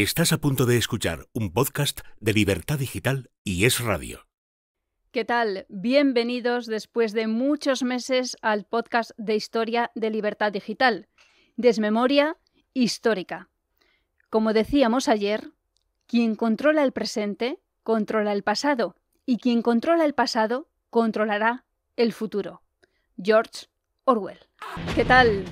Estás a punto de escuchar un podcast de Libertad Digital y Es Radio. ¿Qué tal? Bienvenidos después de muchos meses al podcast de historia de Libertad Digital, Desmemoria Histórica. Como decíamos ayer, quien controla el presente, controla el pasado, y quien controla el pasado, controlará el futuro. George Orwell. ¿Qué tal?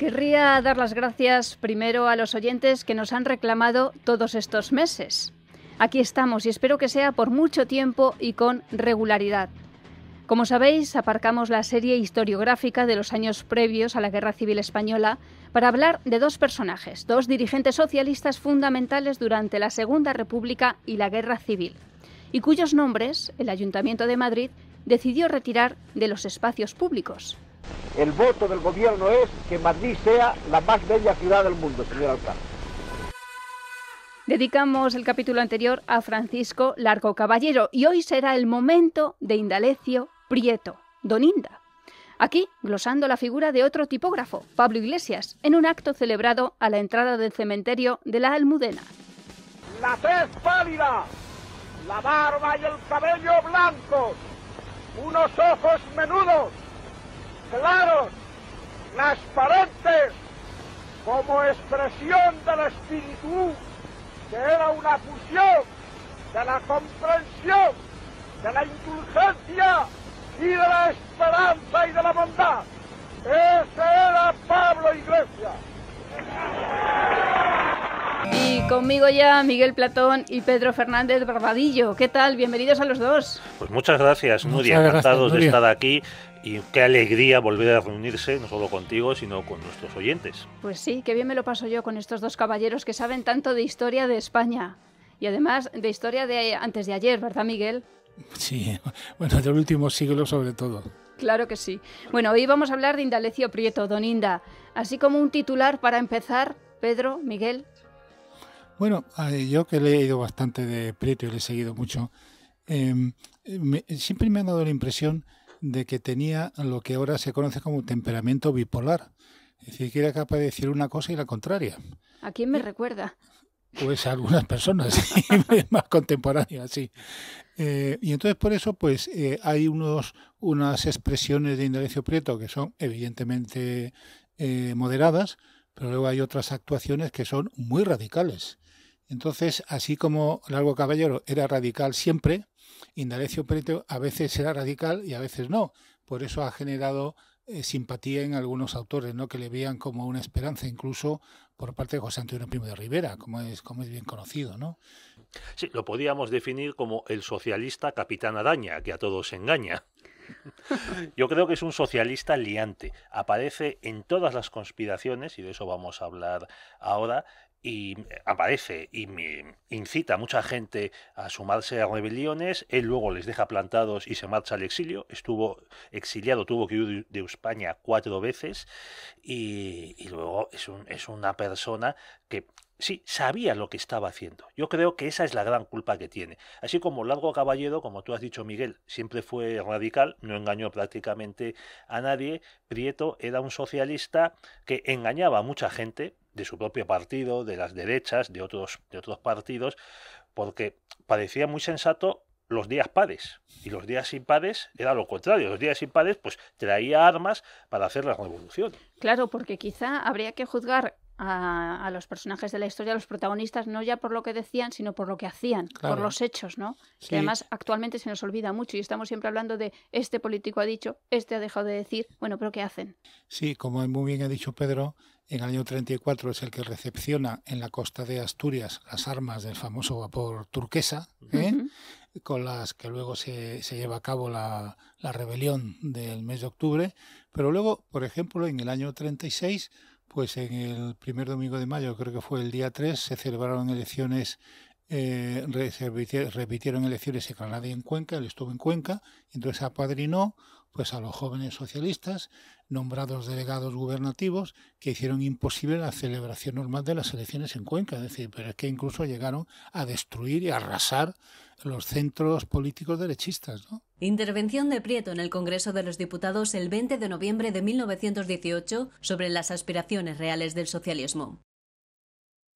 Querría dar las gracias primero a los oyentes que nos han reclamado todos estos meses. Aquí estamos y espero que sea por mucho tiempo y con regularidad. Como sabéis, aparcamos la serie historiográfica de los años previos a la Guerra Civil Española para hablar de dos personajes, dos dirigentes socialistas fundamentales durante la Segunda República y la Guerra Civil, y cuyos nombres el Ayuntamiento de Madrid decidió retirar de los espacios públicos. El voto del gobierno es que Madrid sea la más bella ciudad del mundo, señor alcalde. Dedicamos el capítulo anterior a Francisco Largo Caballero y hoy será el momento de Indalecio Prieto, Doninda. Inda. Aquí, glosando la figura de otro tipógrafo, Pablo Iglesias, en un acto celebrado a la entrada del cementerio de la Almudena. La tez pálida, la barba y el cabello blanco, unos ojos menudos, claros, transparentes, como expresión del espíritu, que era una fusión de la comprensión, de la indulgencia y de la esperanza y de la bondad. Ese era Pablo Iglesias. Y conmigo ya Miguel Platón y Pedro Fernández Barbadillo. ¿Qué tal? Bienvenidos a los dos. Pues muchas gracias, Nuria. Encantados de estar aquí y qué alegría volver a reunirse, no solo contigo, sino con nuestros oyentes. Pues sí, qué bien me lo paso yo con estos dos caballeros que saben tanto de historia de España. Y además de historia de antes de ayer, ¿verdad, Miguel? Sí, bueno, del último siglo sobre todo. Claro que sí. Bueno, hoy vamos a hablar de Indalecio Prieto, don Inda. Así como un titular para empezar, Pedro, Miguel. Bueno, eh, yo que le he leído bastante de Prieto y le he seguido mucho, eh, siempre me ha dado la impresión de que tenía lo que ahora se conoce como temperamento bipolar. Es decir, que era capaz de decir una cosa y la contraria. ¿A quién me recuerda? Pues a algunas personas más contemporáneas, sí. Eh, y entonces por eso pues eh, hay unos, unas expresiones de Indalecio Prieto que son evidentemente eh, moderadas, pero luego hay otras actuaciones que son muy radicales. Entonces, así como Largo Caballero era radical siempre, Indalecio Prieto a veces era radical y a veces no. Por eso ha generado eh, simpatía en algunos autores, ¿no? que le vean como una esperanza, incluso por parte de José Antonio Primo de Rivera, como es, como es bien conocido. ¿no? Sí, lo podíamos definir como el socialista capitán daña que a todos engaña. Yo creo que es un socialista liante. Aparece en todas las conspiraciones, y de eso vamos a hablar ahora, y eh, aparece y me incita a mucha gente a sumarse a rebeliones, él luego les deja plantados y se marcha al exilio, estuvo exiliado, tuvo que ir de España cuatro veces y, luego es, es una persona que sí, sabía lo que estaba haciendo. Yo creo que esa es la gran culpa que tiene. Así como Largo Caballero, como tú has dicho, Miguel, siempre fue radical, no engañó prácticamente a nadie. Prieto era un socialista que engañaba a mucha gente, de su propio partido, de las derechas, de otros, de otros partidos, porque parecía muy sensato los días pares. Y los días sin impares era lo contrario. Los días impares pues traía armas para hacer la revolución. Claro, porque quizá habría que juzgar a, los personajes de la historia, a los protagonistas, no ya por lo que decían, sino por lo que hacían, por los hechos, ¿no? Que además actualmente se nos olvida mucho y estamos siempre hablando de este político ha dicho, este ha dejado de decir, bueno, pero ¿qué hacen? Sí, como muy bien ha dicho Pedro, en el año 34 es el que recepciona en la costa de Asturias las armas del famoso vapor turquesa, ¿eh? con las que luego se, lleva a cabo la, la, rebelión del mes de octubre. Pero luego, por ejemplo, en el año 36, pues en el primer domingo de mayo, creo que fue el día 3, se celebraron elecciones eh, repitieron elecciones en Granada nadie en Cuenca, él estuvo en Cuenca, entonces apadrinó pues, a los jóvenes socialistas nombrados delegados gubernativos que hicieron imposible la celebración normal de las elecciones en Cuenca, es decir, pero es que incluso llegaron a destruir y arrasar los centros políticos derechistas. Intervención de Prieto en el Congreso de los Diputados el 20 de noviembre de 1918 sobre las aspiraciones reales del socialismo.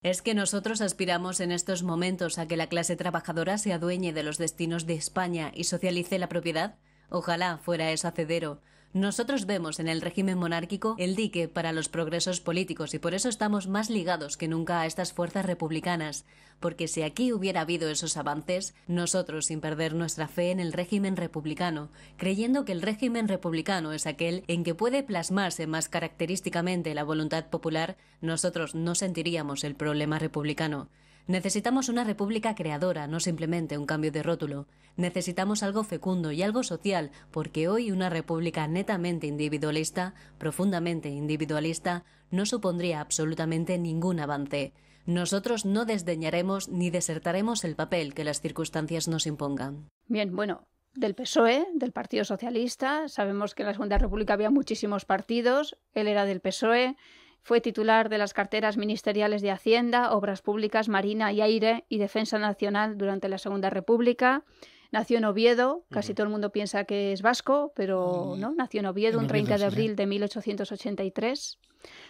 Es que nosotros aspiramos en estos momentos a que la clase trabajadora se adueñe de los destinos de España y socialice la propiedad. Ojalá fuera eso acedero. Nosotros vemos en el régimen monárquico el dique para los progresos políticos y por eso estamos más ligados que nunca a estas fuerzas republicanas, porque si aquí hubiera habido esos avances, nosotros, sin perder nuestra fe en el régimen republicano, creyendo que el régimen republicano es aquel en que puede plasmarse más característicamente la voluntad popular, nosotros no sentiríamos el problema republicano. Necesitamos una república creadora, no simplemente un cambio de rótulo. Necesitamos algo fecundo y algo social, porque hoy una república netamente individualista, profundamente individualista, no supondría absolutamente ningún avance. Nosotros no desdeñaremos ni desertaremos el papel que las circunstancias nos impongan. Bien, bueno, del PSOE, del Partido Socialista, sabemos que en la Segunda República había muchísimos partidos, él era del PSOE fue titular de las carteras ministeriales de Hacienda, Obras Públicas, Marina y Aire y Defensa Nacional durante la Segunda República. Nació en Oviedo, casi todo el mundo piensa que es vasco, pero no, nació en Oviedo un 30 de abril de 1883.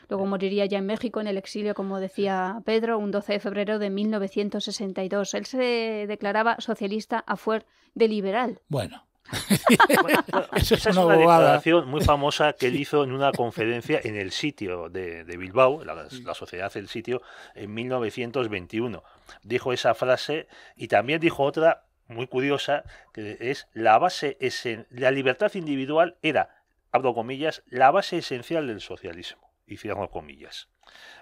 Luego moriría ya en México en el exilio, como decía Pedro, un 12 de febrero de 1962. Él se declaraba socialista a fuer de liberal. Bueno, esa es una, declaración muy famosa que hizo en una conferencia en el sitio de, Bilbao, la, sociedad del sitio, en 1921. Dijo esa frase y también dijo otra muy curiosa, que es la base, la libertad individual era, abro comillas, la base esencial del socialismo. Y cierro comillas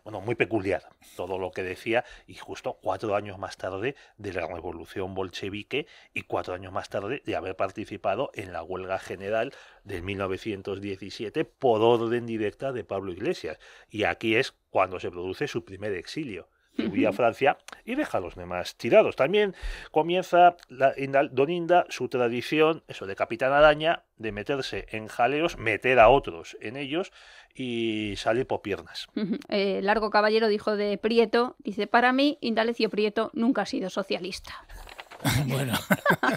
bueno, muy peculiar todo lo que decía y justo cuatro años más tarde de la revolución bolchevique y cuatro años más tarde de haber participado en la huelga general de 1917 por orden directa de Pablo Iglesias. Y aquí es cuando se produce su primer exilio Subía a Francia y deja a los demás tirados. También comienza la, Doninda su tradición, eso de capitán araña, de meterse en jaleos, meter a otros en ellos y sale por piernas. Eh, largo Caballero dijo de Prieto, dice, para mí, Indalecio Prieto nunca ha sido socialista. bueno,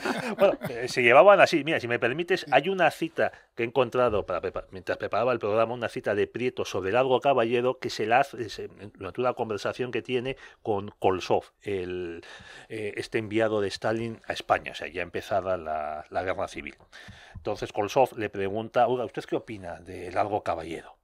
eh, se llevaban así. Mira, si me permites, hay una cita que he encontrado mientras preparaba el programa, una cita de Prieto sobre Largo Caballero que se la hace se, durante una conversación que tiene con Kolsov, eh, este enviado de Stalin a España, o sea, ya empezada la, guerra civil. Entonces Kolsov le pregunta, ¿usted qué opina de Largo Caballero?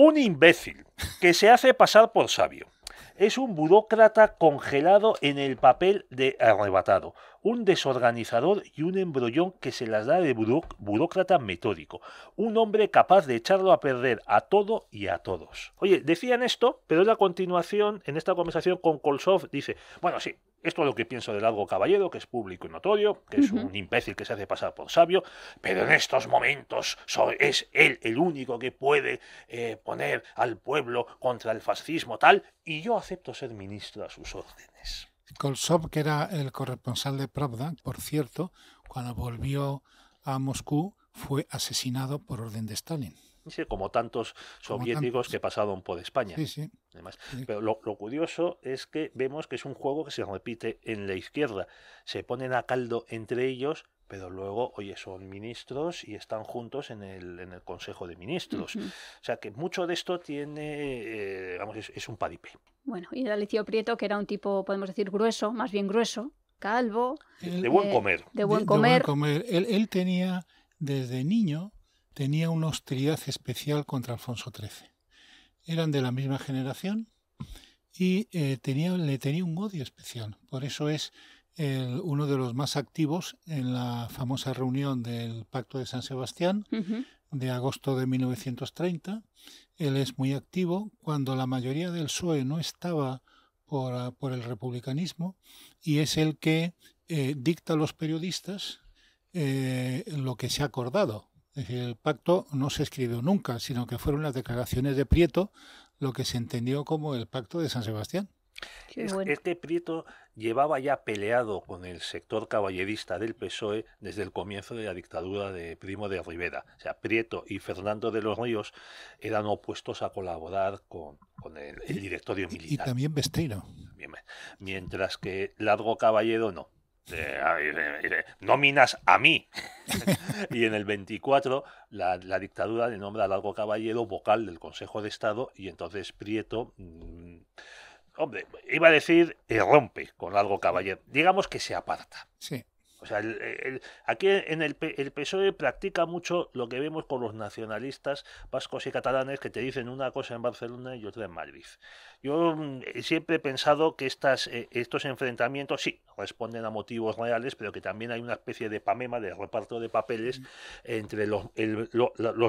Un imbécil que se hace pasar por sabio. Es un burócrata congelado en el papel de arrebatado, un desorganizador y un embrollón que se las da de burócrata metódico, un hombre capaz de echarlo a perder a todo y a todos. Oye, decían esto, pero en la continuación, en esta conversación con Kolsov, dice, bueno, sí, esto es lo que pienso del largo caballero, que es público y notorio, que es un imbécil que se hace pasar por sabio, pero en estos momentos es él el único que puede eh, poner al pueblo contra el fascismo tal, y yo acepto ser ministro a sus órdenes. Kolsov, que era el corresponsal de Pravda, por cierto, cuando volvió a Moscú, fue asesinado por orden de Stalin como tantos soviéticos que pasaron por España. Además. Pero lo, curioso es que vemos que es un juego que se repite en la izquierda. Se ponen a caldo entre ellos, pero luego, oye, son ministros y están juntos en el, Consejo de Ministros. O sea que mucho de esto tiene, eh, es, un padipe. Bueno, y Alicio Prieto, que era un tipo, podemos decir, grueso, más bien grueso, calvo. de buen eh, comer. De, buen comer. él tenía desde niño tenía una hostilidad especial contra Alfonso XIII. Eran de la misma generación y eh, le tenía un odio especial. Por eso es uno de los más activos en la famosa reunión del Pacto de San Sebastián de agosto de 1930. Él es muy activo cuando la mayoría del PSOE no estaba ah, por, el republicanismo y es el que eh, dicta a los periodistas eh, lo que se ha acordado decir, el pacto no se escribió nunca, sino que fueron las declaraciones de Prieto lo que se entendió como el pacto de San Sebastián. Este Prieto llevaba ya peleado con el sector caballerista del PSOE desde el comienzo de la dictadura de Primo de Rivera. O sea, Prieto y Fernando de los Ríos eran opuestos a colaborar con, el, directorio militar. Y, también Besteiro. Mientras que Largo Caballero no nóminas a mí. y en el 24 la, dictadura le nombra a Largo Caballero vocal del Consejo de Estado y entonces Prieto... Mm, hombre, iba a decir rompe con Largo Caballero. Digamos que se aparta. Sí. O sea, aquí en el, el, PSOE practica mucho lo que vemos con los nacionalistas vascos y catalanes que te dicen una cosa en Barcelona y otra en Madrid. Yo mm, eh, siempre he pensado que estas, eh, estos enfrentamientos, sí, responden a motivos reales, pero que también hay una especie de pamema, de reparto de papeles entre los,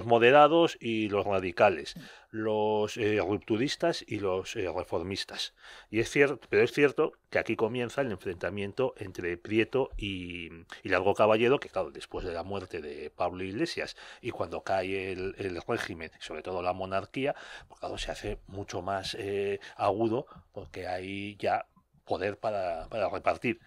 moderados y los radicales, mm. los eh, rupturistas y los reformistas. Y es cierto, pero es cierto que aquí comienza el enfrentamiento entre Prieto y, y Largo Caballero, que claro, después de la muerte de Pablo Iglesias y cuando cae el, el régimen, sobre todo la monarquía, pues, claro, se hace mucho más eh, agudo, porque hay ya poder para, repartir.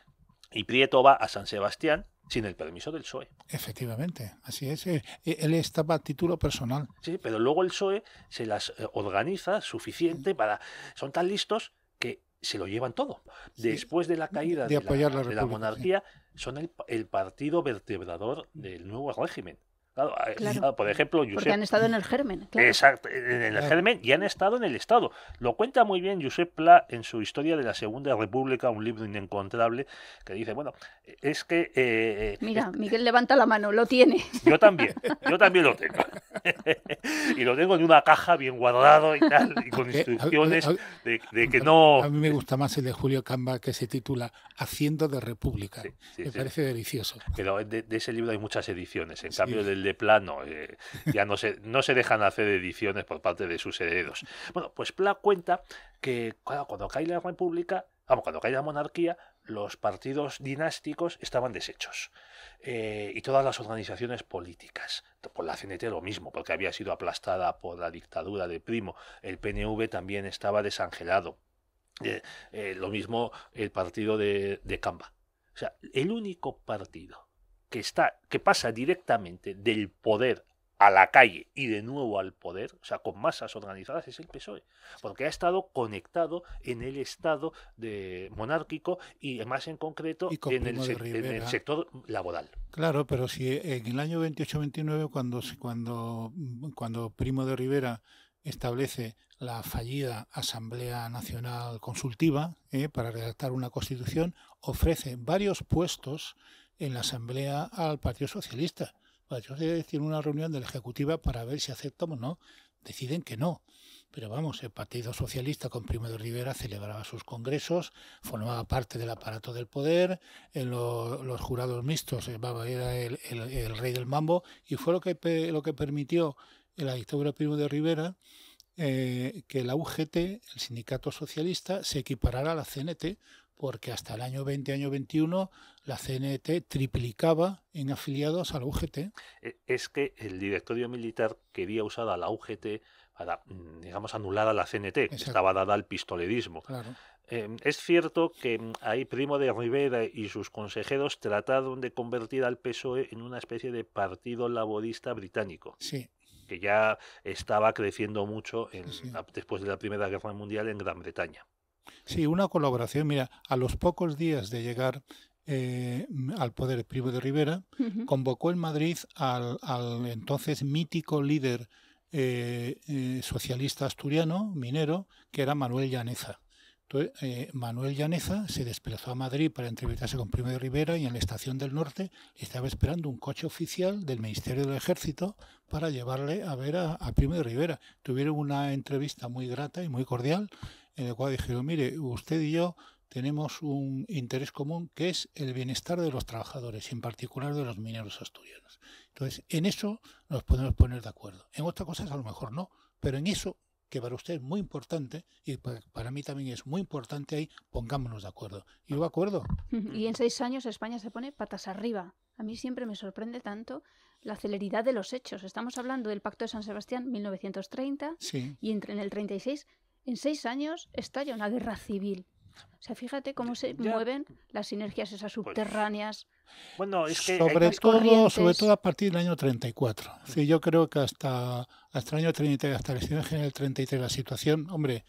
Y Prieto va a San Sebastián sin el permiso del PSOE. Efectivamente, así es. Eh, eh, él estaba a título personal. Sí, pero luego el PSOE se las eh, organiza suficiente para... Son tan listos que se lo llevan todo. Después de la caída de, la, monarquía, son el partido vertebrador del nuevo régimen. Claro, ah, ah, Por ejemplo, Porque han estado en el germen. Claro. Exacto, en el germen y han estado en el Estado. Lo cuenta muy bien Josep Pla en su Historia de la Segunda República, un libro inencontrable, que dice, bueno, es que... Eh, Mira, Miguel levanta la mano, lo tiene. Yo también, yo también lo tengo. y lo tengo en una caja bien guardado y tal, y con instrucciones de, que no... A mí me gusta más el de Julio Camba que se titula Haciendo de República. me parece delicioso. Pero de, ese libro hay muchas ediciones. En cambio, del de plano eh, ya no se, no se dejan hacer ediciones por parte de sus herederos. Bueno, pues Pla cuenta que cuando cae la República, vamos, cuando cae la monarquía, los partidos dinásticos estaban deshechos eh, y todas las organizaciones políticas. Por la CNT lo mismo, porque había sido aplastada por la dictadura de Primo. El PNV también estaba desangelado. Eh, eh, lo mismo el partido de, de Camba. O sea, el único partido que, está, que pasa directamente del poder a la calle y de nuevo al poder, o sea, con masas organizadas, es el PSOE, porque ha estado conectado en el Estado de, monárquico y más en concreto en el, sector laboral. Claro, pero si en el año 28-29, cuando, cuando, cuando Primo de Rivera establece la fallida Asamblea Nacional Consultiva ¿eh? para redactar una constitución, ofrece varios puestos en la Asamblea al Partido Socialista yo sé, decir una reunión de la Ejecutiva para ver si aceptamos o no. Deciden que no. Pero vamos, el Partido Socialista con Primo de Rivera celebraba sus congresos, formaba parte del aparato del poder, en los jurados mixtos eh, era el, rey del mambo, y fue lo que, lo que permitió la dictadura Primo de Rivera eh, que la UGT, el sindicato socialista, se equiparara a la CNT, porque hasta el año 20, año 21, la CNT triplicaba en afiliados a la UGT. E, es que el directorio militar quería usar a la UGT para, mm, digamos, anular a la CNT, estaba dada al pistolerismo. Em, es cierto que mm, ahí Primo de Rivera y sus consejeros trataron de convertir al PSOE en una especie de partido laborista británico. Sí. Que ya estaba creciendo mucho después de la Primera Guerra Mundial en Gran Bretaña. Sí, una colaboración. Mira, a los pocos días de llegar eh, al poder Primo de Rivera, convocó en Madrid al, entonces mítico líder eh, eh, socialista asturiano, minero, que era Manuel Llaneza. Manuel Llaneza se desplazó a Madrid para entrevistarse con Primo de Rivera y en la estación del norte estaba esperando un coche oficial del Ministerio del Ejército para llevarle a ver a Primo de Rivera. Tuvieron una entrevista muy grata y muy cordial en el cual dijeron, mire, usted y yo tenemos un interés común que es el bienestar de los trabajadores, en particular de los mineros asturianos. Entonces, en eso nos podemos poner de acuerdo. En otras cosas a lo mejor no, pero en eso, que para usted es muy importante y para mí también es muy importante, ahí pongámonos de acuerdo. Y lo acuerdo. Y en seis años España se pone patas arriba. A mí siempre me sorprende tanto la celeridad de los hechos. Estamos hablando del Pacto de San Sebastián 1930 y entre en el 36 en seis años estalla una guerra civil. O sea, fíjate cómo se mueven las sinergias esas pues subterráneas. sobre, todo, sobre todo a partir del año 34. Si yo creo que hasta, hasta el año 33, hasta la en general 33, la situación, hombre,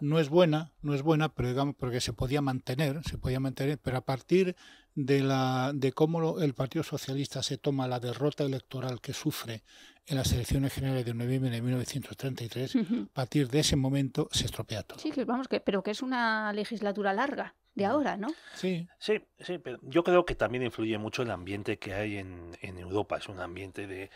no es buena, no es buena, pero digamos porque se podía mantener, se podía mantener, pero a partir de la de cómo el Partido Socialista se toma la derrota electoral que sufre en las elecciones generales de noviembre de 1933, a partir de ese momento se estropea todo. Sí, vamos, que, pero que es una legislatura larga de ahora, ¿no? Sí. Sí, sí, pero yo creo que también influye mucho el ambiente que hay en, Europa. Es un ambiente de,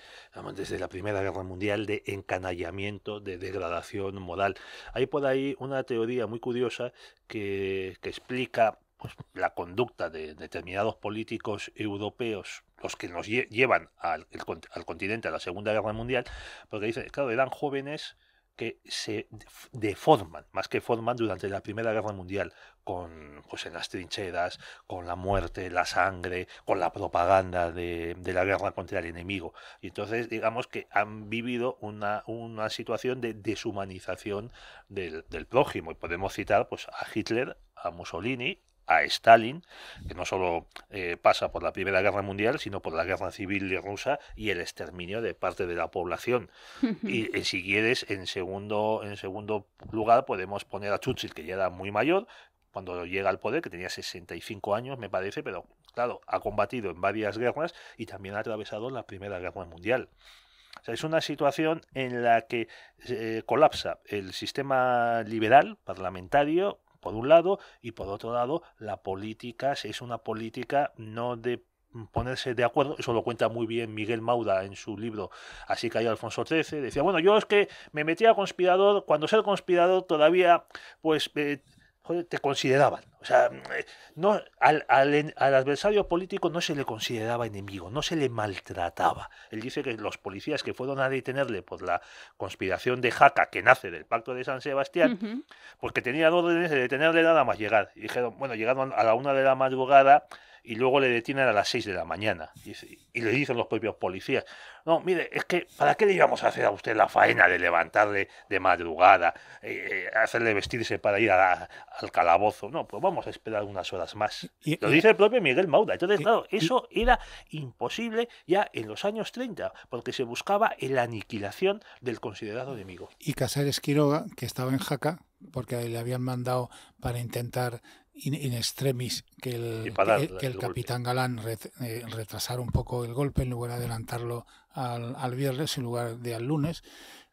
desde la Primera Guerra Mundial, de encanallamiento, de degradación moral. Hay por ahí una teoría muy curiosa que, explica pues, la conducta de determinados políticos europeos los que nos llevan al, al, continente a la Segunda Guerra Mundial, porque dice, claro, eran jóvenes que se deforman, más que forman durante la Primera Guerra Mundial, con, pues en las trincheras, con la muerte, la sangre, con la propaganda de, de la guerra contra el enemigo. Y entonces, digamos que han vivido una, una situación de deshumanización del, del, prójimo. Y podemos citar pues, a Hitler, a Mussolini a Stalin, que no solo eh, pasa por la Primera Guerra Mundial, sino por la Guerra Civil Rusa y el exterminio de parte de la población. y eh, si quieres, en segundo, en segundo lugar podemos poner a Churchill, que ya era muy mayor, cuando llega al poder, que tenía 65 años, me parece, pero claro, ha combatido en varias guerras y también ha atravesado la Primera Guerra Mundial. es una situación en la que eh, colapsa el sistema liberal parlamentario por un lado, y por otro lado, la política, es una política no de ponerse de acuerdo, eso lo cuenta muy bien Miguel Mauda en su libro Así cayó Alfonso XIII, decía, bueno, yo es que me metía a conspirador, cuando ser conspirador todavía, pues eh, te consideraban. O sea, mm, eh, no, al, adversario político no se le consideraba enemigo, no se le maltrataba. Él dice que los policías que fueron a detenerle por la conspiración de Jaca, que nace del pacto de San Sebastián, porque pues tenían órdenes de detenerle nada más llegar. Y dijeron, bueno, llegaron a la una de la madrugada y luego le detienen a las 6 de la mañana. Y, le dicen los propios policías, no, mire, es que ¿para qué le íbamos a hacer a usted la faena de levantarle de madrugada, eh, eh, hacerle vestirse para ir al calabozo? No, pues vamos a esperar unas horas más. Y, Lo dice el propio Miguel Mauda Entonces, claro, eso era imposible ya en los años 30, porque se buscaba la aniquilación del considerado enemigo. Y Casares Quiroga, que estaba en Jaca, porque le habían mandado para intentar in, extremis que el, que, el, capitán Galán eh, retrasara un poco el golpe en lugar de adelantarlo al, viernes en lugar de al lunes.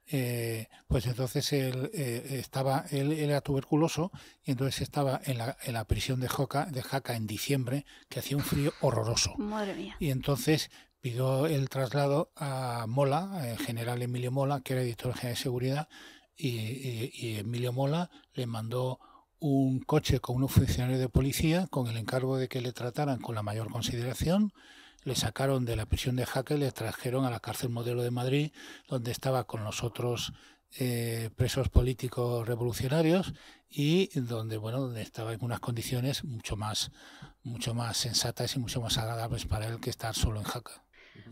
Eh, pues entonces él eh, estaba él, era tuberculoso y entonces estaba en la, prisión de Jaca de Jaca en diciembre que hacía un frío horroroso y entonces pidió el traslado a Mola el general Emilio Mola que era director general de seguridad y Emilio Mola le mandó un coche con unos funcionarios de policía con el encargo de que le trataran con la mayor consideración. Le sacaron de la prisión de Jaque, le trajeron a la cárcel modelo de Madrid, donde estaba con los otros eh, presos políticos revolucionarios y donde bueno donde estaba en unas condiciones mucho más mucho más sensatas y mucho más agradables para él que estar solo en Jaque.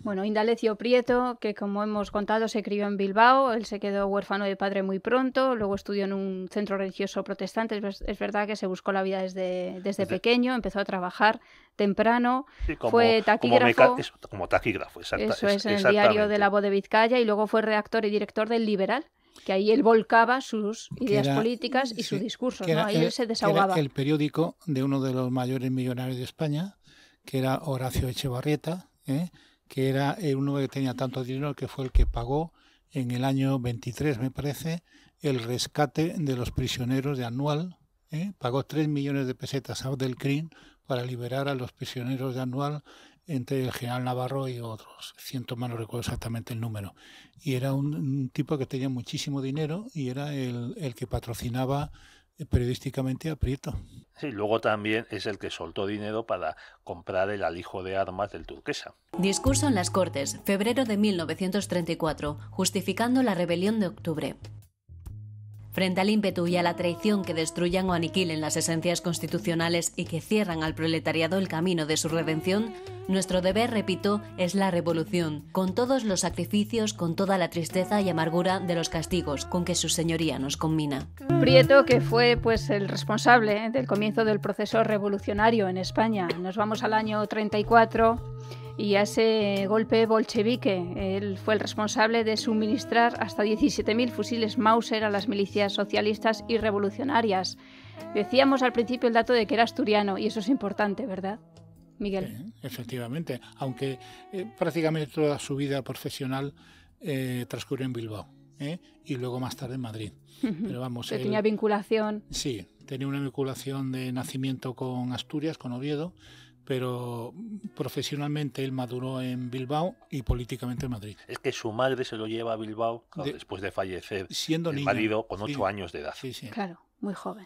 Bueno, Indalecio Prieto, que como hemos contado se crió en Bilbao, él se quedó huérfano de padre muy pronto, luego estudió en un centro religioso protestante, es, verdad que se buscó la vida desde, desde, pequeño, empezó a trabajar temprano, fue taquígrafo. Como, como taquígrafo, exacta, Eso es, en el diario de la voz de Vizcaya y luego fue redactor y director del Liberal que ahí él volcaba sus ideas políticas y su sus discursos, ¿no? ahí él se desahogaba. Era el periódico de uno de los mayores millonarios de España, que era Horacio Echevarrieta, ¿eh? que era eh, uno que tenía tanto dinero que fue el que pagó en el año 23, me parece, el rescate de los prisioneros de Anual. ¿eh? Pagó 3 millones de pesetas a Abdelkrim para liberar a los prisioneros de Anual entre el general Navarro y otros. Ciento más no recuerdo exactamente el número. Y era un, tipo que tenía muchísimo dinero y era el, el que patrocinaba eh, periodísticamente aprieto. Sí, luego también es el que soltó dinero para comprar el alijo de armas del turquesa. Discurso en las Cortes, febrero de 1934, justificando la rebelión de octubre. Frente al ímpetu y a la traición que destruyan o aniquilen las esencias constitucionales y que cierran al proletariado el camino de su redención, nuestro deber, repito, es la revolución, con todos los sacrificios, con toda la tristeza y amargura de los castigos con que su señoría nos combina. Prieto, que fue pues el responsable del comienzo del proceso revolucionario en España. Nos vamos al año 34 y ese golpe bolchevique. Él fue el responsable de suministrar hasta 17.000 fusiles Mauser a las milicias socialistas y revolucionarias. Decíamos al principio el dato de que era asturiano y eso es importante, ¿verdad? Miguel. efectivamente, aunque eh, prácticamente toda su vida profesional eh, transcurrió en Bilbao ¿eh? y luego más tarde en Madrid. Pero vamos, tenía vinculación. Sí, tenía una vinculación de nacimiento con Asturias, con Oviedo pero profesionalmente él maduró en Bilbao y políticamente en Madrid. Es que su madre se lo lleva a Bilbao después de fallecer. Siendo niño. marido con ocho años de edad. Sí, sí. Claro, muy joven.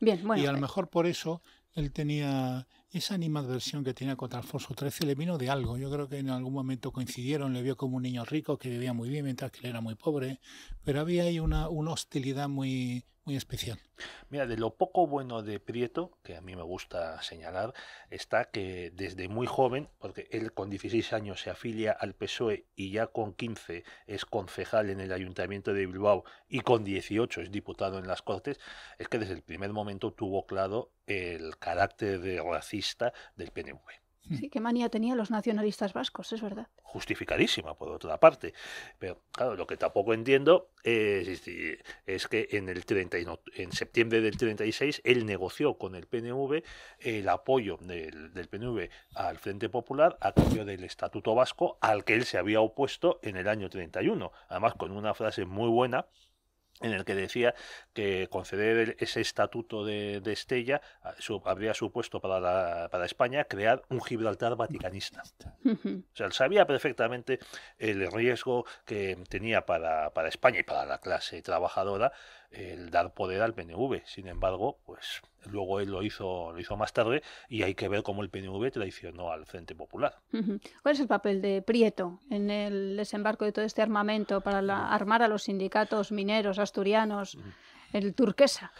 Bien, bueno. Y a lo eh, mejor por eso él tenía esa animadversión que tenía contra Alfonso XIII le vino de algo. Yo creo que en algún momento coincidieron, le vio como un niño rico que vivía muy bien mientras que él era muy pobre, pero había ahí una hostilidad muy, muy especial. Mira, de lo poco bueno de Prieto, que a mí me gusta señalar, está que desde muy joven, porque él con 16 años se afilia al PSOE y ya con 15 es concejal en el Ayuntamiento de Bilbao y con 18 es diputado en las Cortes, es que desde el primer momento tuvo claro el carácter de racista del PNV. Sí, hmm. qué manía tenían los nacionalistas vascos, es verdad. Justificadísima, por otra parte. Pero claro, lo que tampoco entiendo es, que en, el 30, en septiembre del 36 él negoció con el PNV el apoyo del, del, PNV al Frente Popular a cambio del Estatuto Vasco al que él se había opuesto en el año 31. Además, con una frase muy buena en el que decía que conceder ese estatuto de, Estella ah, habría supuesto para, para, España crear un Gibraltar vaticanista. O sea, él sabía perfectamente el riesgo que tenía para, para España y para la clase trabajadora el dar poder al PNV. Sin embargo, pues luego él lo hizo, lo hizo más tarde y hay que ver cómo el PNV traicionó al Frente Popular. ¿Cuál es el papel de Prieto en el desembarco de todo este armamento para armar a los sindicatos mineros asturianos, el turquesa?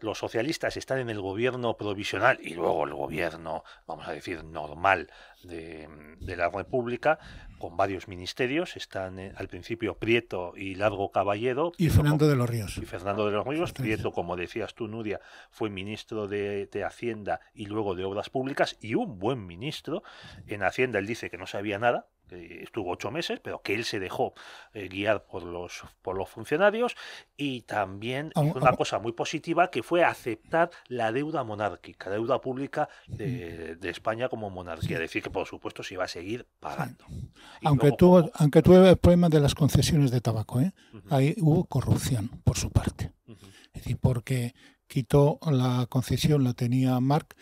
los socialistas están en el gobierno provisional y luego el gobierno, vamos a decir, normal de, mm, la República, con varios ministerios. Están eh, al principio Prieto y Largo Caballero. Y Fernando de los Ríos. Y Fernando de los Ríos. Prieto, como decías tú, Nuria, fue ministro de Hacienda y luego de Obras Públicas y un buen ministro. En Hacienda él dice que no sabía nada, estuvo ocho meses, pero que él se dejó eh, guiar por los, por los funcionarios y también una cosa muy positiva que fue aceptar la deuda monárquica, la deuda pública de, España como monarquía, es decir que por supuesto se iba a seguir pagando. Aunque, tuvo, aunque el problema de las concesiones de tabaco, ¿eh? ahí hubo corrupción por su parte. porque quitó la concesión, la tenía Mark.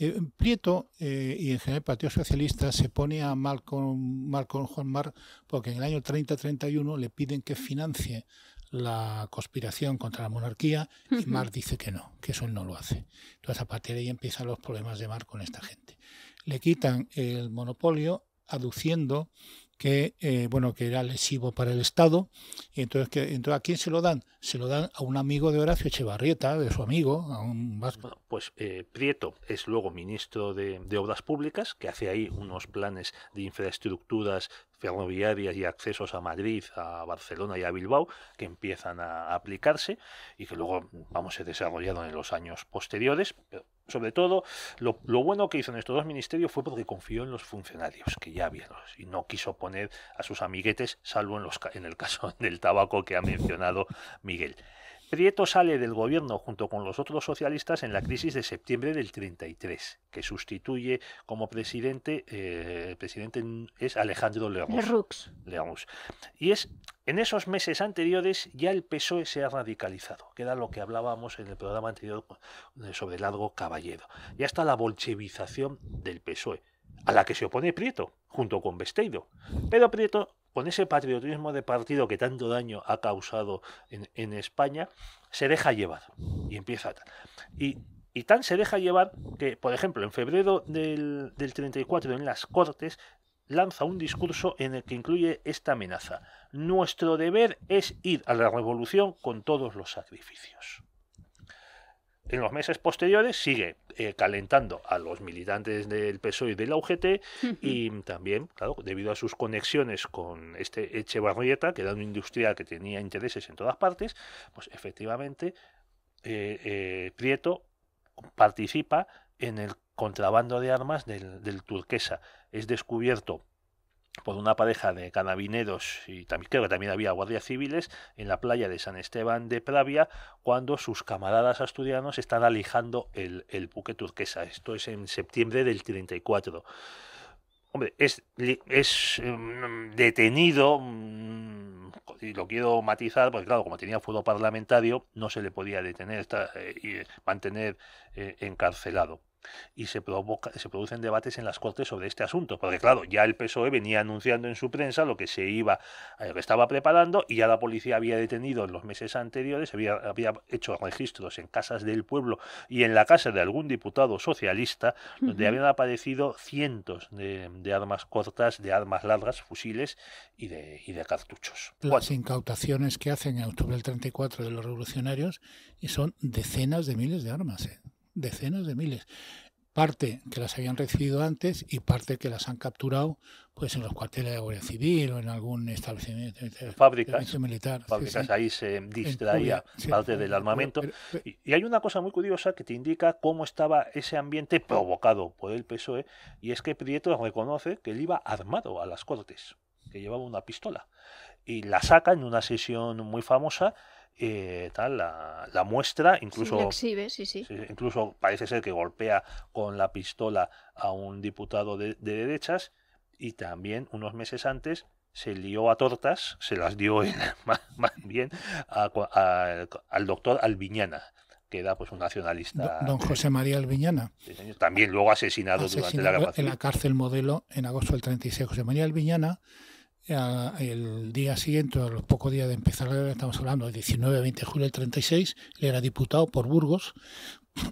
Eh, Prieto eh, y en general el Partido Socialista se pone a mal con, con Juan Marc porque en el año 30-31 le piden que financie la conspiración contra la monarquía y Marc dice que no, que eso él no lo hace. Entonces a partir de ahí empiezan los problemas de Marc con esta gente. Le quitan el monopolio aduciendo que eh, bueno que era lesivo para el Estado y entonces que entonces a quién se lo dan se lo dan a un amigo de Horacio Echevarrieta de su amigo a un vasco pues eh, Prieto es luego ministro de, obras públicas que hace ahí unos planes de infraestructuras ferroviarias y accesos a Madrid a Barcelona y a Bilbao que empiezan a aplicarse y que luego vamos a desarrollar en los años posteriores sobre todo, lo, lo, bueno que hizo en estos dos ministerios fue porque confió en los funcionarios que ya había y no quiso poner a sus amiguetes, salvo en, los, en el caso del tabaco que ha mencionado Miguel. Prieto sale del gobierno junto con los otros socialistas en la crisis de septiembre del 33, que sustituye como presidente, el eh, presidente es Alejandro León Y es en esos meses anteriores ya el PSOE se ha radicalizado, que era lo que hablábamos en el programa anterior eh, sobre el largo caballero. Ya está la bolchevización del PSOE, a la que se opone Prieto, junto con Besteiro. Pero Prieto con ese patriotismo de partido que tanto daño ha causado en, España, se deja llevar y empieza a Y, tan se deja llevar que, por ejemplo, en febrero del, del 34 en las Cortes lanza un discurso en el que incluye esta amenaza. Nuestro deber es ir a la revolución con todos los sacrificios en los meses posteriores sigue eh, calentando a los militantes del PSOE y de la UGT y también, claro, debido a sus conexiones con este Echevarrieta, que era una industria que tenía intereses en todas partes, pues efectivamente eh, eh, Prieto participa en el contrabando de armas del turquesa. Es descubierto por una pareja de canabineros, y también creo que también había guardias civiles en la playa de San Esteban de Pravia cuando sus camaradas asturianos están alijando el, el buque turquesa. Esto es en septiembre del 34. Hombre, es, em, detenido, mm, y lo quiero matizar, porque claro, como tenía fuego parlamentario, no se le podía detener eh, y mantener eh, encarcelado y se, provoca, se producen debates en las Cortes sobre este asunto, porque claro, ya el PSOE venía anunciando en su prensa lo que se iba, lo eh, que estaba preparando, y ya la policía había detenido en los meses anteriores, había, había hecho registros en casas del pueblo y en la casa de algún diputado socialista, donde habían aparecido cientos de, armas cortas, de armas largas, fusiles y de, y de cartuchos. Las incautaciones que hacen en octubre del 34 de los revolucionarios y son decenas de miles de armas. ¿eh? decenas de miles. Parte que las habían recibido antes y parte que las han capturado pues en los cuarteles de la Guardia Civil o en algún establecimiento, fábricas, militar. ahí se distraía parte del armamento. y, hay una cosa muy curiosa que te indica cómo estaba ese ambiente provocado por el PSOE, y es que Prieto reconoce que él iba armado a las cortes, que llevaba una pistola. Y la saca en una sesión muy famosa eh, tal, la, muestra, incluso, incluso parece ser que golpea con la pistola a un diputado de, derechas y también unos meses antes se lió a tortas, se las dio más, bien al doctor Albiñana, que era pues un nacionalista. Don José María Albiñana. También luego asesinado, durante la, En la cárcel modelo en agosto del 36. José María Albiñana el día siguiente, a los pocos días de empezar la guerra, estamos hablando del 19, 20 de julio del 36, él era diputado por Burgos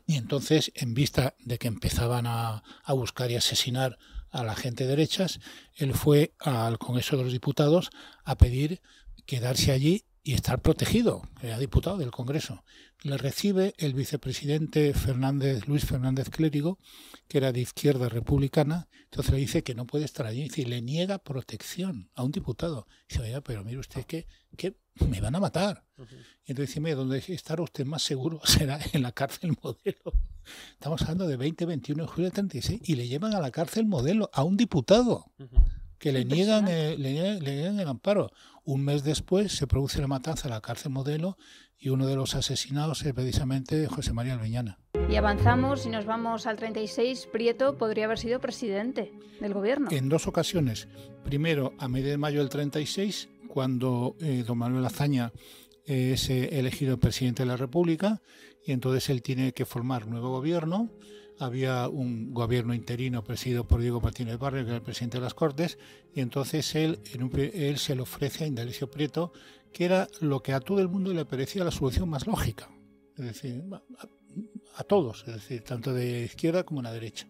y entonces, en vista de que empezaban a, a buscar y asesinar a la gente de derechas, él fue al Congreso de los Diputados a pedir quedarse allí y estar protegido, era diputado del Congreso. Le recibe el vicepresidente Fernández, Luis Fernández Clérigo, que era de izquierda republicana, entonces le dice que no puede estar allí, y le niega protección a un diputado. dice, pero mire usted que, que me van a matar. Y entonces dice, mire, donde estará usted más seguro será en la cárcel modelo. Estamos hablando de 2021 21 de julio de 36, y le llevan a la cárcel modelo a un diputado que pues, ah. le niegan, le, el amparo. Un mes después se produce la matanza en la cárcel modelo y uno de los asesinados es precisamente José María Alveñana. Y avanzamos y nos vamos al 36. Prieto podría haber sido presidente del gobierno. En dos ocasiones. Primero, a mediados de mayo del 36, cuando eh, don Manuel Azaña eh, es eh, elegido presidente de la República y entonces él tiene que formar nuevo gobierno había un gobierno interino presidido por Diego Martínez Barrio, que era el presidente de las Cortes, y entonces él, él se le ofrece a Indalecio Prieto, que era lo que a todo el mundo le parecía la solución más lógica, es decir, a, todos, es decir, tanto de izquierda como de derecha.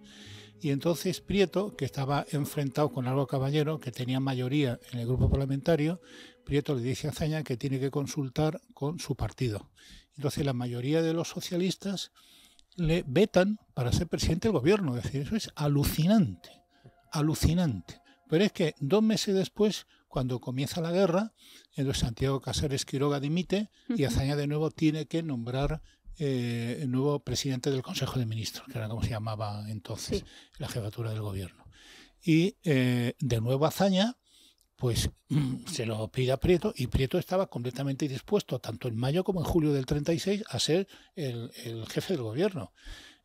Y entonces Prieto, que estaba enfrentado con algo Caballero, que tenía mayoría en el grupo parlamentario, Prieto le dice a Zaña que tiene que consultar con su partido. Entonces la mayoría de los socialistas le vetan para ser presidente del gobierno. Es decir, eso es alucinante, alucinante. Pero es que dos meses después, cuando comienza la guerra, Santiago Casares Quiroga dimite y Azaña de nuevo tiene que nombrar eh, el nuevo presidente del Consejo de Ministros, que era como se llamaba entonces la jefatura del gobierno. Y eh, de nuevo Azaña pues se lo pide a Prieto y Prieto estaba completamente dispuesto, tanto en mayo como en julio del 36, a ser el, jefe del gobierno.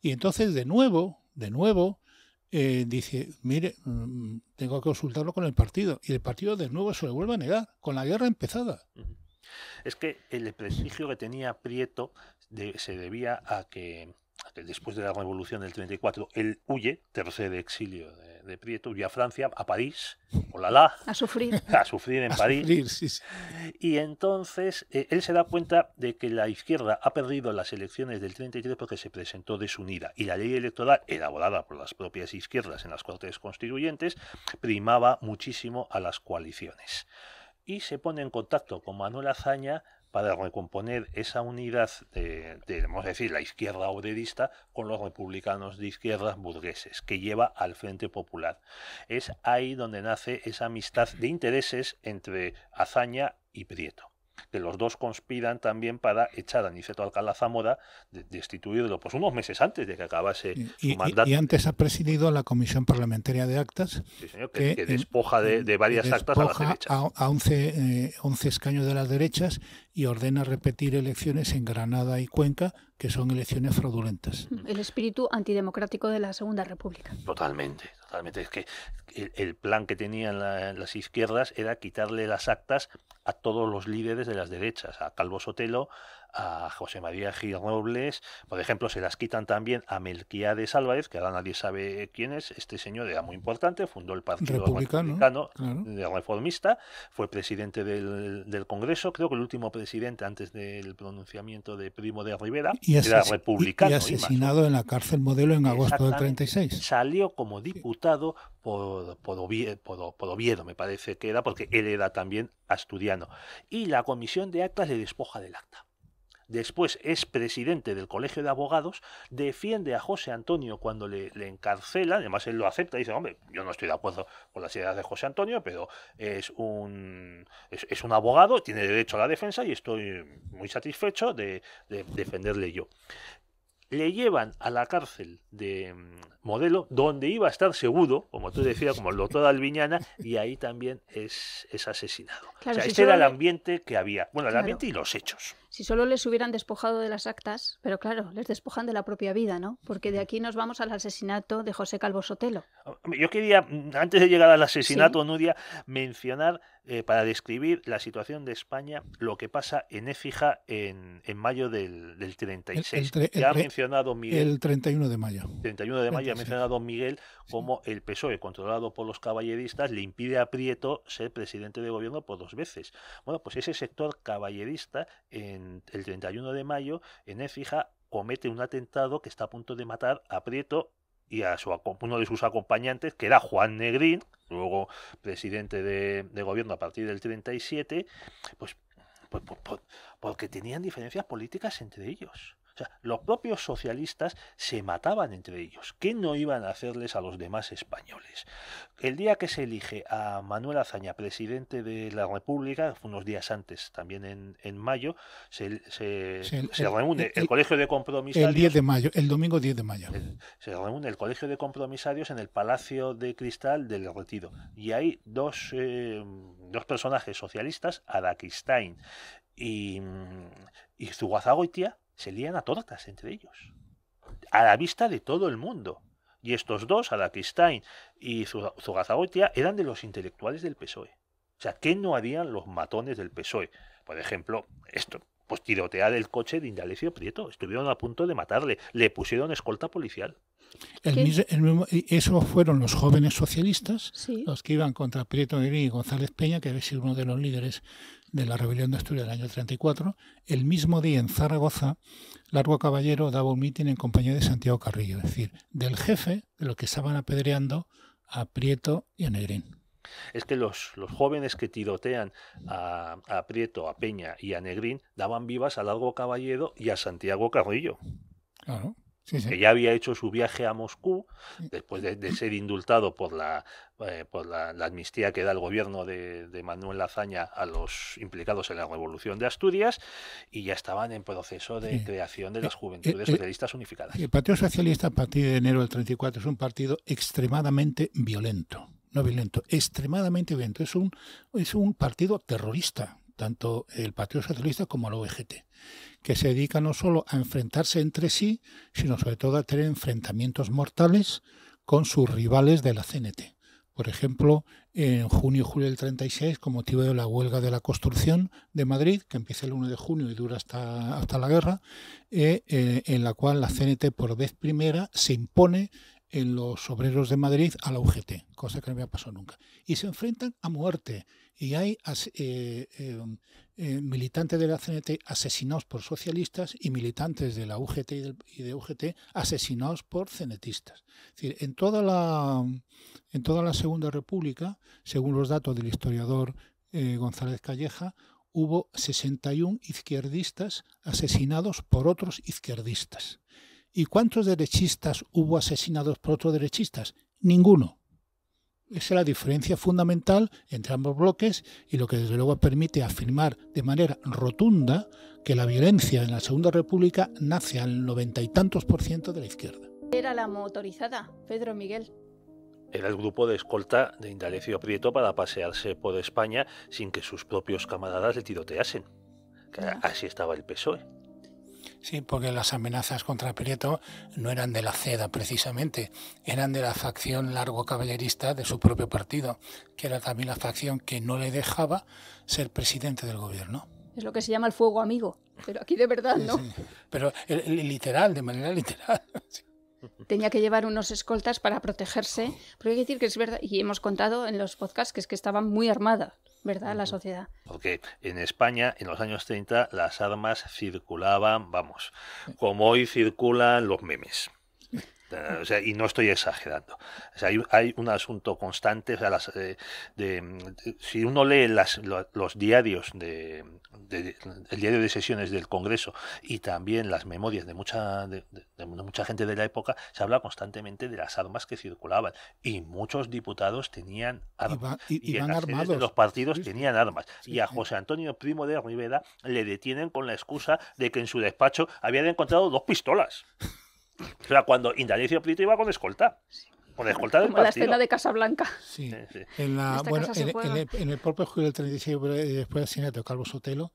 Y entonces, de nuevo, de nuevo, eh, dice, mire, mm, tengo que consultarlo con el partido. Y el partido de nuevo se lo vuelve a negar, con la guerra empezada. Es que el prestigio que tenía Prieto se debía a que después de la revolución del 34, él huye, tercer exilio de, de Prieto, huye a Francia, a París, la A sufrir. A sufrir en París. sí, Y entonces eh, él se da cuenta de que la izquierda ha perdido las elecciones del 33 porque se presentó desunida. Y la ley electoral, elaborada por las propias izquierdas en las Cortes Constituyentes, primaba muchísimo a las coaliciones. Y se pone en contacto con Manuel Azaña para recomponer esa unidad, de, vamos a decir, la izquierda obrerista con los republicanos de izquierdas burgueses, que lleva al Frente Popular. Es ahí donde nace esa amistad de intereses entre Azaña y Prieto que los dos conspiran también para echar a Niceto Alcalá Zamora, de, destituirlo pues unos meses antes de que acabase su mandato. Y, antes ha presidido la Comisión Parlamentaria de Actas, que, despoja de, varias actas a la derecha. A, 11 eh, escaños de las derechas y ordena repetir elecciones en Granada y Cuenca, que son elecciones fraudulentas. El espíritu antidemocrático de la Segunda República. Totalmente, Realmente es que el, plan que tenían las izquierdas era quitarle las actas a todos los líderes de las derechas, a Calvo Sotelo, a José María Gil por ejemplo, se las quitan también a Melquiades Álvarez, que ahora nadie sabe quién es, este señor era muy importante, fundó el Partido Republicano, Reformista, fue presidente del, Congreso, creo que el último presidente antes del pronunciamiento de Primo de Rivera, y era republicano. Y, asesinado en la cárcel modelo en agosto del 36. Salió como diputado por, por, Oviedo, por Oviedo, me parece que era, porque él era también asturiano. Y la comisión de actas le despoja del acta después es presidente del Colegio de Abogados, defiende a José Antonio cuando le, encarcela, además él lo acepta y dice, hombre, yo no estoy de acuerdo con las ideas de José Antonio, pero es un, es, un abogado, tiene derecho a la defensa y estoy muy satisfecho de, defenderle yo le llevan a la cárcel de mm, Modelo, donde iba a estar seguro, como tú decías, como el doctor Alviñana, y ahí también es, asesinado. Este era el ambiente que había. Bueno, el ambiente y los hechos. Si solo les hubieran despojado de las actas, pero claro, les despojan de la propia vida, ¿no? Porque de aquí nos vamos al asesinato de José Calvo Sotelo. Yo quería, mm, antes de llegar al asesinato, Nuria, mencionar eh, para describir la situación de España lo que pasa en Écija en, en mayo del, 36. El, ya mencionado El 31 de mayo. el 31 de mayo ha mencionado Miguel como el PSOE, controlado por los caballeristas, le impide a Prieto ser presidente de gobierno por dos veces. Bueno, pues ese sector caballerista en el 31 de mayo, en Écija comete un atentado que está a punto de matar a Prieto y a su, uno de sus acompañantes, que era Juan Negrín, luego presidente de, gobierno a partir del 37, pues, pues, pues, pues porque tenían diferencias políticas entre ellos los propios socialistas se mataban entre ellos. ¿Qué no iban a hacerles a los demás españoles? El día que se elige a Manuel Azaña presidente de la República, unos días antes, también en, mayo, se, reúne el, Colegio de Compromisarios. El 10 de mayo, el domingo 10 de mayo. se reúne el Colegio de Compromisarios en el Palacio de Cristal del Retiro. Y hay dos, eh, personajes socialistas, Adaquistain y, mm, y Zugazagoitia, se lían a tortas entre ellos, a la vista de todo el mundo. Y estos dos, Alakistain y Zugazagoitia, eran de los intelectuales del PSOE. O sea, ¿qué no harían los matones del PSOE? Por ejemplo, esto, pues tirotear el coche de Indalecio Prieto. Estuvieron a punto de matarle. Le pusieron escolta policial. El esos fueron los jóvenes socialistas, los que iban contra Prieto y González Peña, que es uno de los líderes de la rebelión de Asturias del año 34, el mismo día en Zaragoza, Largo Caballero daba un mitin en compañía de Santiago Carrillo, es decir, del jefe de lo que estaban apedreando a Prieto y a Negrín. Es que los, los jóvenes que tirotean a, a, Prieto, a Peña y a Negrín daban vivas a Largo Caballero y a Santiago Carrillo. Claro que ya había hecho su viaje a Moscú después de, ser indultado por la eh, por la, amnistía que da el gobierno de, Manuel Lazaña a los implicados en la revolución de Asturias y ya estaban en proceso de creación de eh, las eh, Juventudes Socialistas Unificadas. El Partido Socialista a partir de enero del 34 es un partido extremadamente violento, no violento, extremadamente violento. Es un, es un partido terrorista, tanto el Partido Socialista como el OGT que se dedica no solo a enfrentarse entre sí, sino sobre todo a tener enfrentamientos mortales con sus rivales de la CNT. Por ejemplo, en junio y julio del 36, con motivo de la huelga de la construcción de Madrid, que empieza el 1 de junio y dura hasta, hasta la guerra, eh, eh, en la cual la CNT por vez primera se impone en los obreros de Madrid a la UGT, cosa que no había pasado nunca. Y se enfrentan a muerte y hay eh, em, eh, militantes de la CNT asesinados por socialistas y militantes de la UGT y, de UGT asesinados por cenetistas. en toda la en toda la Segunda República, según los datos del historiador eh, González Calleja, hubo 61 izquierdistas asesinados por otros izquierdistas. ¿Y cuántos derechistas hubo asesinados por otros derechistas? Ninguno. Esa es la diferencia fundamental entre ambos bloques y lo que desde luego permite afirmar de manera rotunda que la violencia en la Segunda República nace al noventa y tantos por ciento de la izquierda. Era la motorizada, Pedro Miguel. Era el grupo de escolta de Indalecio Prieto para pasearse por España sin que sus propios camaradas le tiroteasen. Así estaba el PSOE. Sí, porque las amenazas contra Prieto no eran de la CEDA precisamente, eran de la facción largo caballerista de su propio partido, que era también la facción que no le dejaba ser presidente del gobierno. Es lo que se llama el fuego amigo, pero aquí de verdad, ¿no? Pero eh, literal, de manera literal. Tenía que llevar unos escoltas para protegerse, porque hay que decir que es verdad, y hemos contado en los podcasts que es que estaban muy armadas. ¿verdad? La sociedad. Porque en España, en los años 30, las armas circulaban, vamos, como hoy circulan los memes. Eh, y no estoy exagerando. hay, un asunto constante. O eh, si uno lee los, diarios, el diario de sesiones del Congreso y también las memorias de mucha, gente de la época, se habla constantemente de las armas que circulaban. Y muchos diputados tenían armas. Y, los partidos tenían armas. y a José Antonio Primo de Rivera le detienen con la excusa de que en su despacho habían encontrado dos pistolas. O cuando Indalecio Prieto iba con escolta. Con escolta del la escena de Casablanca. Sí. En, la, en, el, propio julio del 36, eh, después del asesinato de Calvo Sotelo,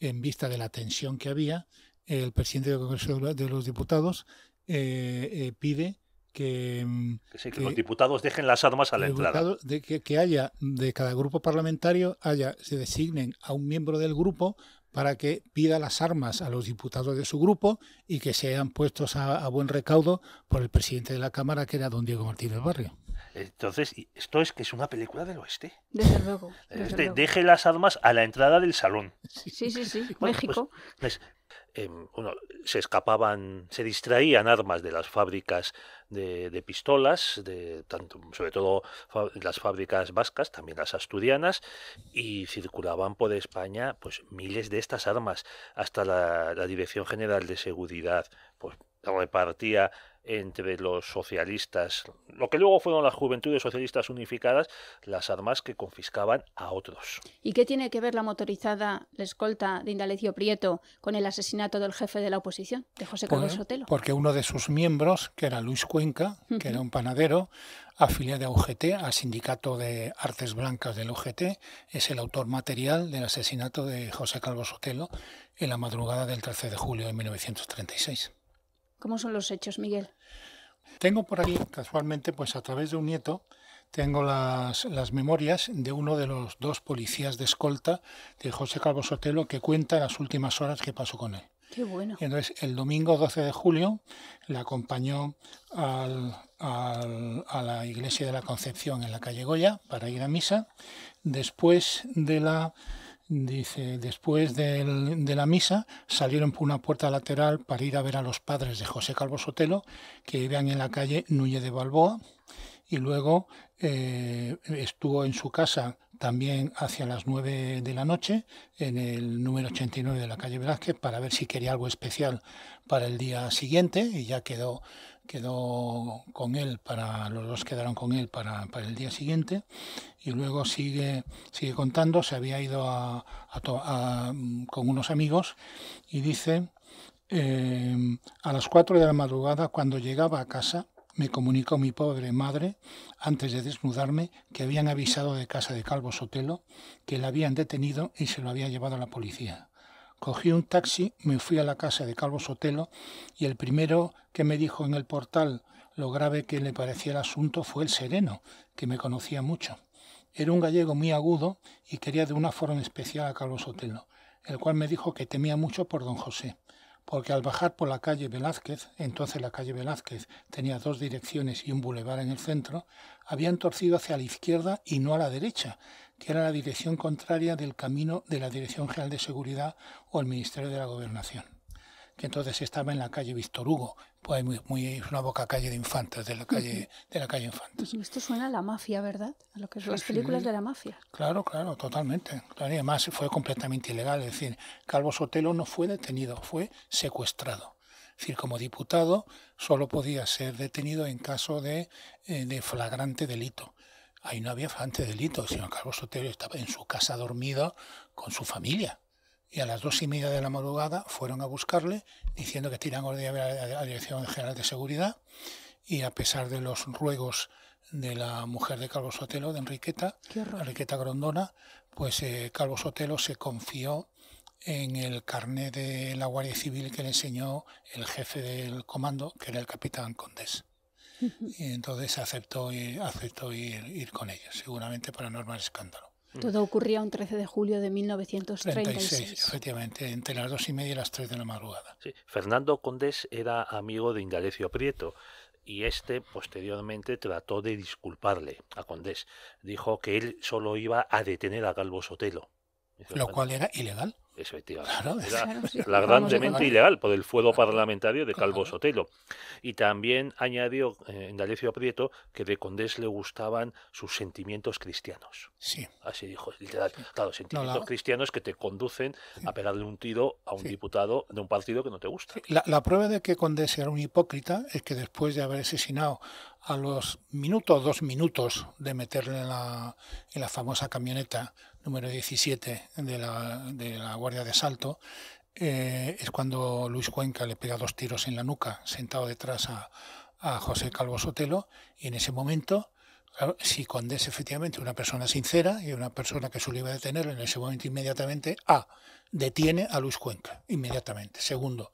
en vista de la tensión que había, el presidente del Congreso de los Diputados eh, eh pide que, mm, eh, los diputados dejen las armas a la entrada. De que, haya, de cada grupo parlamentario, haya, se designen a un miembro del grupo para que pida las armas a los diputados de su grupo y que sean puestos a, buen recaudo por el presidente de la Cámara, que era don Diego Martínez Barrio. Entonces, esto es que es una película del oeste. Desde este, luego. Deje las armas a la entrada del salón. Sí, sí, sí. Pues, México. Pues, Em, se escapaban, se distraían armas de las fábricas de, pistolas, de, tanto, sobre todo las fábricas vascas, también las asturianas, y circulaban por España pues miles de estas armas hasta la, Dirección General de Seguridad. Pues repartía entre los socialistas, lo que luego fueron las juventudes socialistas unificadas, las armas que confiscaban a otros. ¿Y qué tiene que ver la motorizada, la escolta de Indalecio Prieto con el asesinato del jefe de la oposición, de José Carlos pues, Sotelo? Porque uno de sus miembros, que era Luis Cuenca, que era un panadero, afiliado a UGT, al Sindicato de Artes Blancas del UGT, es el autor material del asesinato de José Carlos Sotelo en la madrugada del 13 de julio de 1936. ¿Cómo son los hechos, Miguel? Tengo por ahí, casualmente, pues a través de un nieto, tengo las, memorias de uno de los dos policías de escolta de José Calvo Sotelo que cuenta las últimas horas que pasó con él. Qué bueno. Entonces, el domingo 12 de julio le acompañó a la iglesia de la Concepción en la calle Goya para ir a misa. Después de la Dice, después de la misa salieron por una puerta lateral para ir a ver a los padres de José Calvo Sotelo, que vivían en la calle Núñez de Balboa, y luego eh, estuvo en su casa también hacia las 9 de la noche, en el número 89 de la calle Velázquez, para ver si quería algo especial para el día siguiente, y ya quedó quedó con él para los dos quedaron con él para, el día siguiente y luego sigue sigue contando se había ido a, con unos amigos y dice em, a las 4 de la madrugada cuando llegaba a casa me comunicó mi pobre madre, antes de desnudarme, que habían avisado de casa de Calvo Sotelo que la habían detenido y se lo había llevado a la policía. Cogí un taxi, me fui a la casa de Calvo Sotelo y el primero que me dijo en el portal lo grave que le parecía el asunto fue el sereno, que me conocía mucho. Era un gallego muy agudo y quería de una forma especial a Carlos Sotelo, el cual me dijo que temía mucho por don José, porque al bajar por la calle Velázquez, entonces la calle Velázquez tenía dos direcciones y un bulevar en el centro, habían torcido hacia la izquierda y no a la derecha, que era la dirección contraria del camino de la Dirección General de Seguridad o el Ministerio de la Gobernación, que entonces estaba en la calle Víctor Hugo, pues muy, una boca calle de infantes, de la calle, de la calle infantes. Pues esto suena a la mafia, ¿verdad? A lo que son las películas de la mafia. Claro, claro, totalmente. además fue completamente ilegal, es decir, Calvo Sotelo no fue detenido, fue secuestrado. Es decir, como diputado solo podía ser detenido en caso de, eh, flagrante delito. Ahí no había falante delito, sino que Carlos Sotelo estaba en su casa dormido con su familia. Y a las dos y media de la madrugada fueron a buscarle, diciendo que tiran orden a la Dirección General de Seguridad. Y a pesar de los ruegos de la mujer de Carlos Sotelo, de Enriqueta, Enriqueta Grondona, pues eh, Carlos Sotelo se confió en el carnet de la Guardia Civil que le enseñó el jefe del comando, que era el capitán Condés. Y entonces aceptó, aceptó ir, ir con ellos, seguramente para no armar escándalo. Todo ocurría un 13 de julio de 1936. 36, efectivamente, entre las dos y media y las tres de la madrugada. Fernando Condés era amigo de Indalecio Prieto y este posteriormente trató de disculparle a Condés. Dijo que él solo iba a detener a Galvo Sotelo. Lo cual era ilegal. Efectivamente. Claro, era ilegal por el fuego parlamentario de Calvo Sotelo. Y también añadió eh, en Dalecio Prieto que de Condés le gustaban sus sentimientos cristianos. Sí. Así dijo, literal. Claro, sentimientos cristianos que te conducen a pegarle un tiro a un diputado de un partido que no te gusta. La, prueba de que Condés era un hipócrita es que después de haber asesinado a los minutos, dos minutos de meterle la, en la famosa camioneta número 17 de la, Guardia de Asalto, eh, es cuando Luis Cuenca le pega dos tiros en la nuca, sentado detrás a, José Calvo Sotelo, y en ese momento, si Condés efectivamente una persona sincera y una persona que suele detener, en ese momento inmediatamente, A, detiene a Luis Cuenca, inmediatamente. Segundo,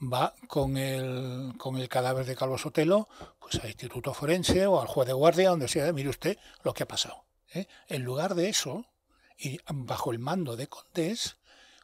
va con el, con el cadáver de Calvo Sotelo pues al Instituto Forense o al juez de guardia, donde sea, mire usted lo que ha pasado. ¿eh? En lugar de eso, y bajo el mando de Condés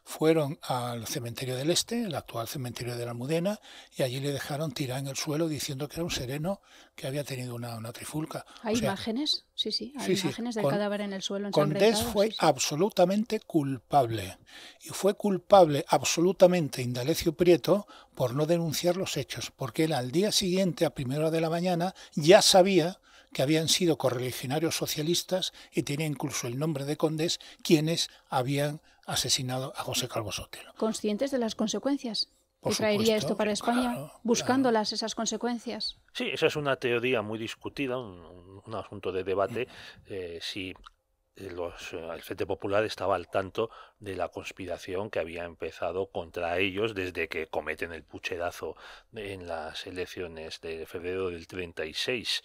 fueron al cementerio del Este, el actual cementerio de la Almudena, y allí le dejaron tirar en el suelo diciendo que era un sereno que había tenido una, trifulca. ¿Hay imágenes? Sí, sí, hay imágenes del cadáver en el suelo. Condés fue absolutamente culpable. Y fue culpable absolutamente Indalecio Prieto por no denunciar los hechos, porque él al día siguiente, a primera hora de la mañana, ya sabía que habían sido correligionarios socialistas y tenía incluso el nombre de condes, quienes habían asesinado a José Calvo Sotelo. ¿Conscientes de las consecuencias? ¿Qué traería esto para España? buscándolas esas consecuencias. Sí, esa es una teoría muy discutida, un, asunto de debate. Eh, si los, el Frente Popular estaba al tanto de la conspiración que había empezado contra ellos desde que cometen el pucherazo en las elecciones de febrero del 36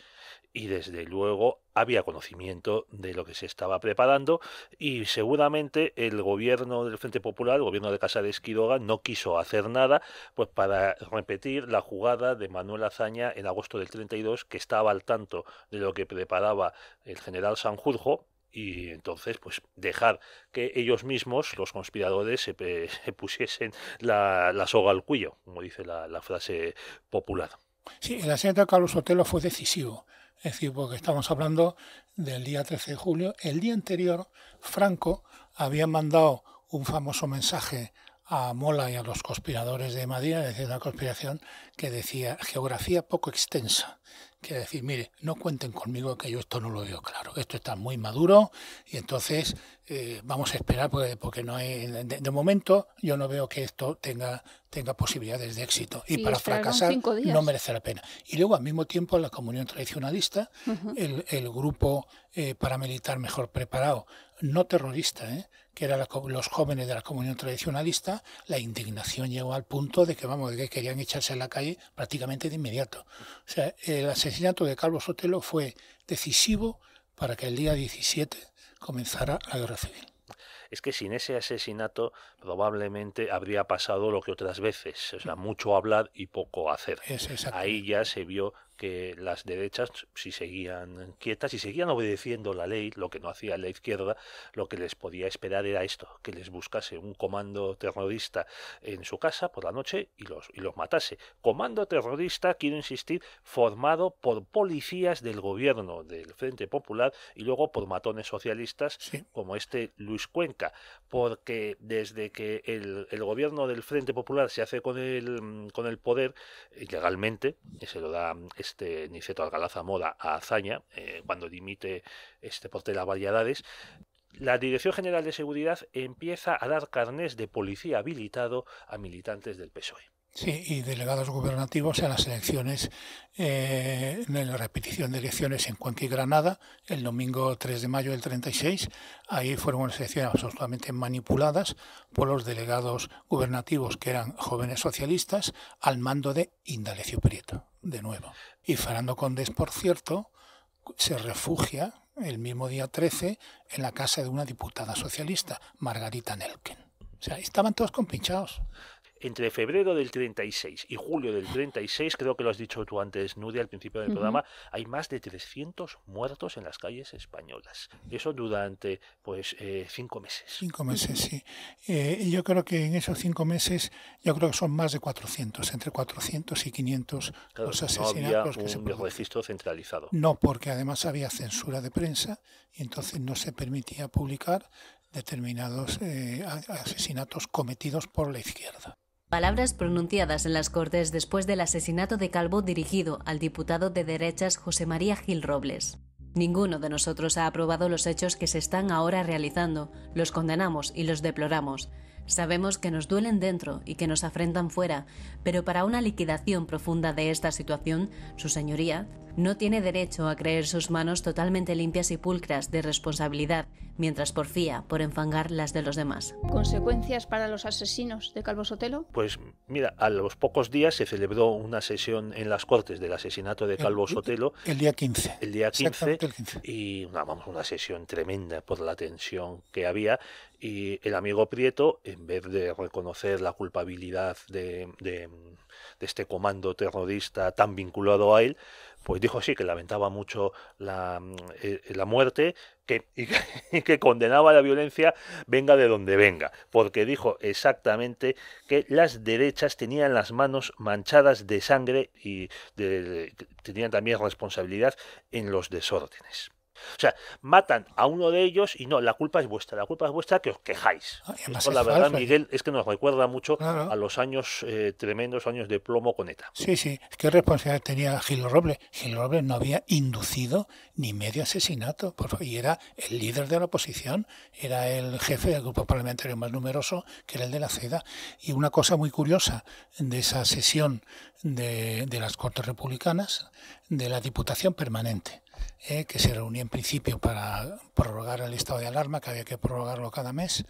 y desde luego había conocimiento de lo que se estaba preparando y seguramente el gobierno del Frente Popular, el gobierno de Casares Quiroga, no quiso hacer nada pues para repetir la jugada de Manuel Azaña en agosto del 32 que estaba al tanto de lo que preparaba el general Sanjurjo y entonces pues dejar que ellos mismos, los conspiradores, se, pusiesen la, soga al cuello, como dice la, frase popular. Sí, el asesinato de Carlos Sotelo fue decisivo. Es decir, porque estamos hablando del día 13 de julio. El día anterior, Franco había mandado un famoso mensaje a Mola y a los conspiradores de Madrid, es decir, una conspiración que decía geografía poco extensa quiere decir, mire, no cuenten conmigo que yo esto no lo veo claro, esto está muy maduro y entonces eh, vamos a esperar porque, porque no hay, de, momento yo no veo que esto tenga, tenga posibilidades de éxito y, para fracasar no merece la pena. Y luego al mismo tiempo la comunión tradicionalista, el, grupo eh, paramilitar mejor preparado, no terrorista, ¿eh? que eran los jóvenes de la comunión tradicionalista, la indignación llegó al punto de que, vamos, que querían echarse a la calle prácticamente de inmediato. O sea, el asesinato de Carlos Sotelo fue decisivo para que el día 17 comenzara la guerra civil es que sin ese asesinato probablemente habría pasado lo que otras veces, o sea, mm. mucho hablar y poco hacer. Ahí ya se vio que las derechas, si seguían quietas, y seguían obedeciendo la ley, lo que no hacía la izquierda, lo que les podía esperar era esto, que les buscase un comando terrorista en su casa por la noche y los, y los matase. Comando terrorista, quiero insistir, formado por policías del gobierno del Frente Popular y luego por matones socialistas como este Luis Cuenca, porque desde que el, gobierno del Frente Popular se hace con el, con el poder, legalmente, se lo da este Niceto Alcalá Moda a Azaña, eh, cuando dimite este Portela Variedades, la Dirección General de Seguridad empieza a dar carnés de policía habilitado a militantes del PSOE. Sí, y delegados gubernativos en las elecciones, eh, en la repetición de elecciones en Cuenca y Granada, el domingo 3 de mayo del 36. Ahí fueron unas elecciones absolutamente manipuladas por los delegados gubernativos, que eran jóvenes socialistas, al mando de Indalecio Prieto, de nuevo. Y Fernando Condés, por cierto, se refugia el mismo día 13 en la casa de una diputada socialista, Margarita Nelken. O sea, estaban todos compinchados entre febrero del 36 y julio del 36, creo que lo has dicho tú antes, Nude, al principio del programa, hay más de 300 muertos en las calles españolas. Eso durante pues eh, cinco meses. Cinco meses, sí. Eh, y yo creo que en esos cinco meses, yo creo que son más de 400, entre 400 y 500 los asesinatos no había registro centralizado. No, porque además había censura de prensa y entonces no se permitía publicar determinados eh, asesinatos cometidos por la izquierda. Palabras pronunciadas en las Cortes después del asesinato de Calvo dirigido al diputado de derechas José María Gil Robles. Ninguno de nosotros ha aprobado los hechos que se están ahora realizando, los condenamos y los deploramos. Sabemos que nos duelen dentro y que nos afrentan fuera, pero para una liquidación profunda de esta situación, Su Señoría, no tiene derecho a creer sus manos totalmente limpias y pulcras de responsabilidad, mientras porfía por enfangar las de los demás. ¿Consecuencias para los asesinos de Calvo Sotelo? Pues mira, a los pocos días se celebró una sesión en las Cortes del asesinato de Calvo Sotelo. El día 15. El día 15. Y una, vamos, una sesión tremenda por la tensión que había. Y el amigo Prieto, en vez de reconocer la culpabilidad de este comando terrorista tan vinculado a él, pues dijo sí, que lamentaba mucho la, mm, eh, la muerte que, y que, condenaba la violencia venga de donde venga, porque dijo exactamente que las derechas tenían las manos manchadas de sangre y tenían también responsabilidad en los desórdenes. O sea, matan a uno de ellos y no, la culpa es vuestra, la culpa es vuestra que os quejáis. la verdad, Miguel, es que nos recuerda mucho a los años eh, tremendos, años de plomo con ETA. Sí, sí, ¿qué responsabilidad tenía Gil Robles? Gil Robles no había inducido ni medio asesinato, por y era el líder de la oposición, era el jefe del grupo parlamentario más numeroso, que era el de la CEDA. Y una cosa muy curiosa de esa sesión de las Cortes Republicanas, de la Diputación Permanente eh, que se reunía en principio para prorrogar el estado de alarma, que había que prorrogarlo cada mes.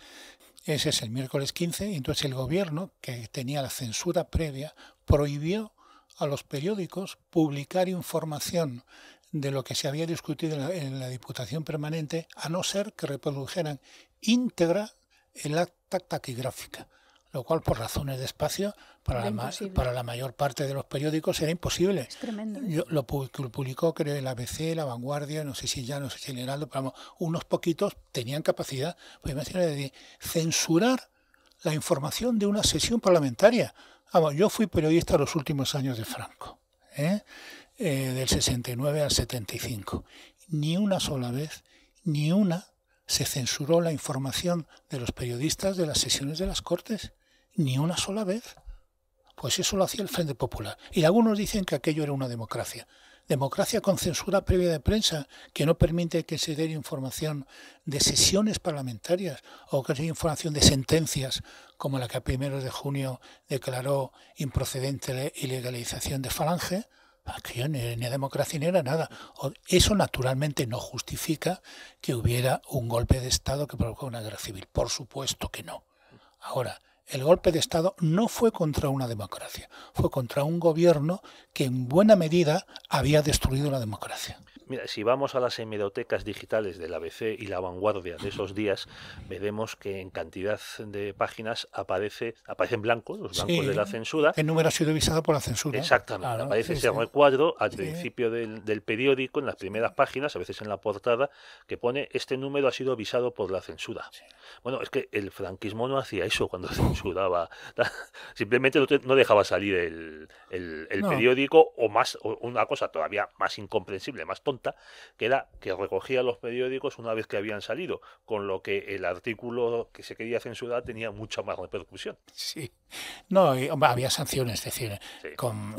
Ese es el miércoles 15, y entonces el gobierno, que tenía la censura previa, prohibió a los periódicos publicar información de lo que se había discutido en la Diputación Permanente, a no ser que reprodujeran íntegra el acta taquigráfica lo cual por razones de espacio para, la, para la, mayor parte de los periódicos era imposible. Es tremendo. lo publicó creo el ABC, La Vanguardia, no sé si ya, no sé si el Heraldo, pero vamos, unos poquitos tenían capacidad, pues imagínate, de censurar la información de una sesión parlamentaria. Vamos, yo fui periodista los últimos años de Franco, ¿eh? Eh, del 69 al 75. Ni una sola vez, ni una se censuró la información de los periodistas de las sesiones de las Cortes ni una sola vez. Pues eso lo hacía el Frente Popular. Y algunos dicen que aquello era una democracia. Democracia con censura previa de prensa, que no permite que se dé información de sesiones parlamentarias o que se dé información de sentencias, como la que a primeros de junio declaró improcedente la ilegalización de Falange. Aquello ni, ni democracia ni era nada. Eso naturalmente no justifica que hubiera un golpe de Estado que provocó una guerra civil. Por supuesto que no. Ahora, el golpe de Estado no fue contra una democracia, fue contra un gobierno que en buena medida había destruido la democracia. Mira, si vamos a las hemerotecas digitales del ABC y la vanguardia de esos días, veremos que en cantidad de páginas aparece, aparecen blancos, los blancos de la censura. El número ha sido visado por la censura. Exactamente, aparece ese recuadro al principio del, periódico, en las primeras páginas, a veces en la portada, que pone este número ha sido visado por la censura. Bueno, es que el franquismo no hacía eso cuando censuraba, simplemente no dejaba salir el, periódico o más, o una cosa todavía más incomprensible, más tonta que era que recogía los periódicos una vez que habían salido, con lo que el artículo que se quería censurar tenía mucha más repercusión. Sí. No, había sanciones, es decir, con,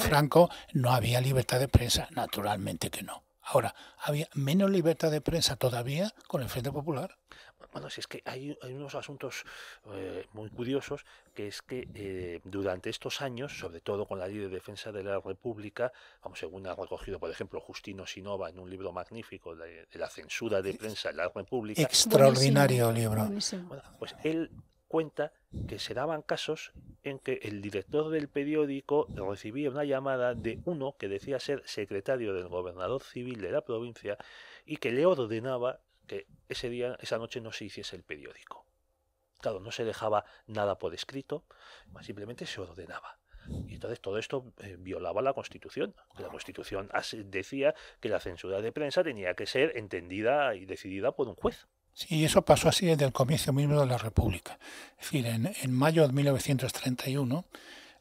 Franco no había libertad de prensa, naturalmente que no. Ahora, había menos libertad de prensa todavía con el Frente Popular. Bueno, si es que hay, unos asuntos eh, muy curiosos, que es que eh, durante estos años, sobre todo con la ley de defensa de la República, vamos según ha recogido, por ejemplo, Justino Sinova en un libro magnífico de, la censura de prensa en la República. Extraordinario libro. pues él cuenta que se daban casos en que el director del periódico recibía una llamada de uno que decía ser secretario del gobernador civil de la provincia y que le ordenaba que ese día, esa noche no se hiciese el periódico. Claro, no se dejaba nada por escrito, simplemente se ordenaba. Y entonces todo esto eh, violaba la Constitución. La Constitución decía que la censura de prensa tenía que ser entendida y decidida por un juez. Sí, eso pasó así desde el comienzo mismo de la República. Es decir, en, en mayo de 1931,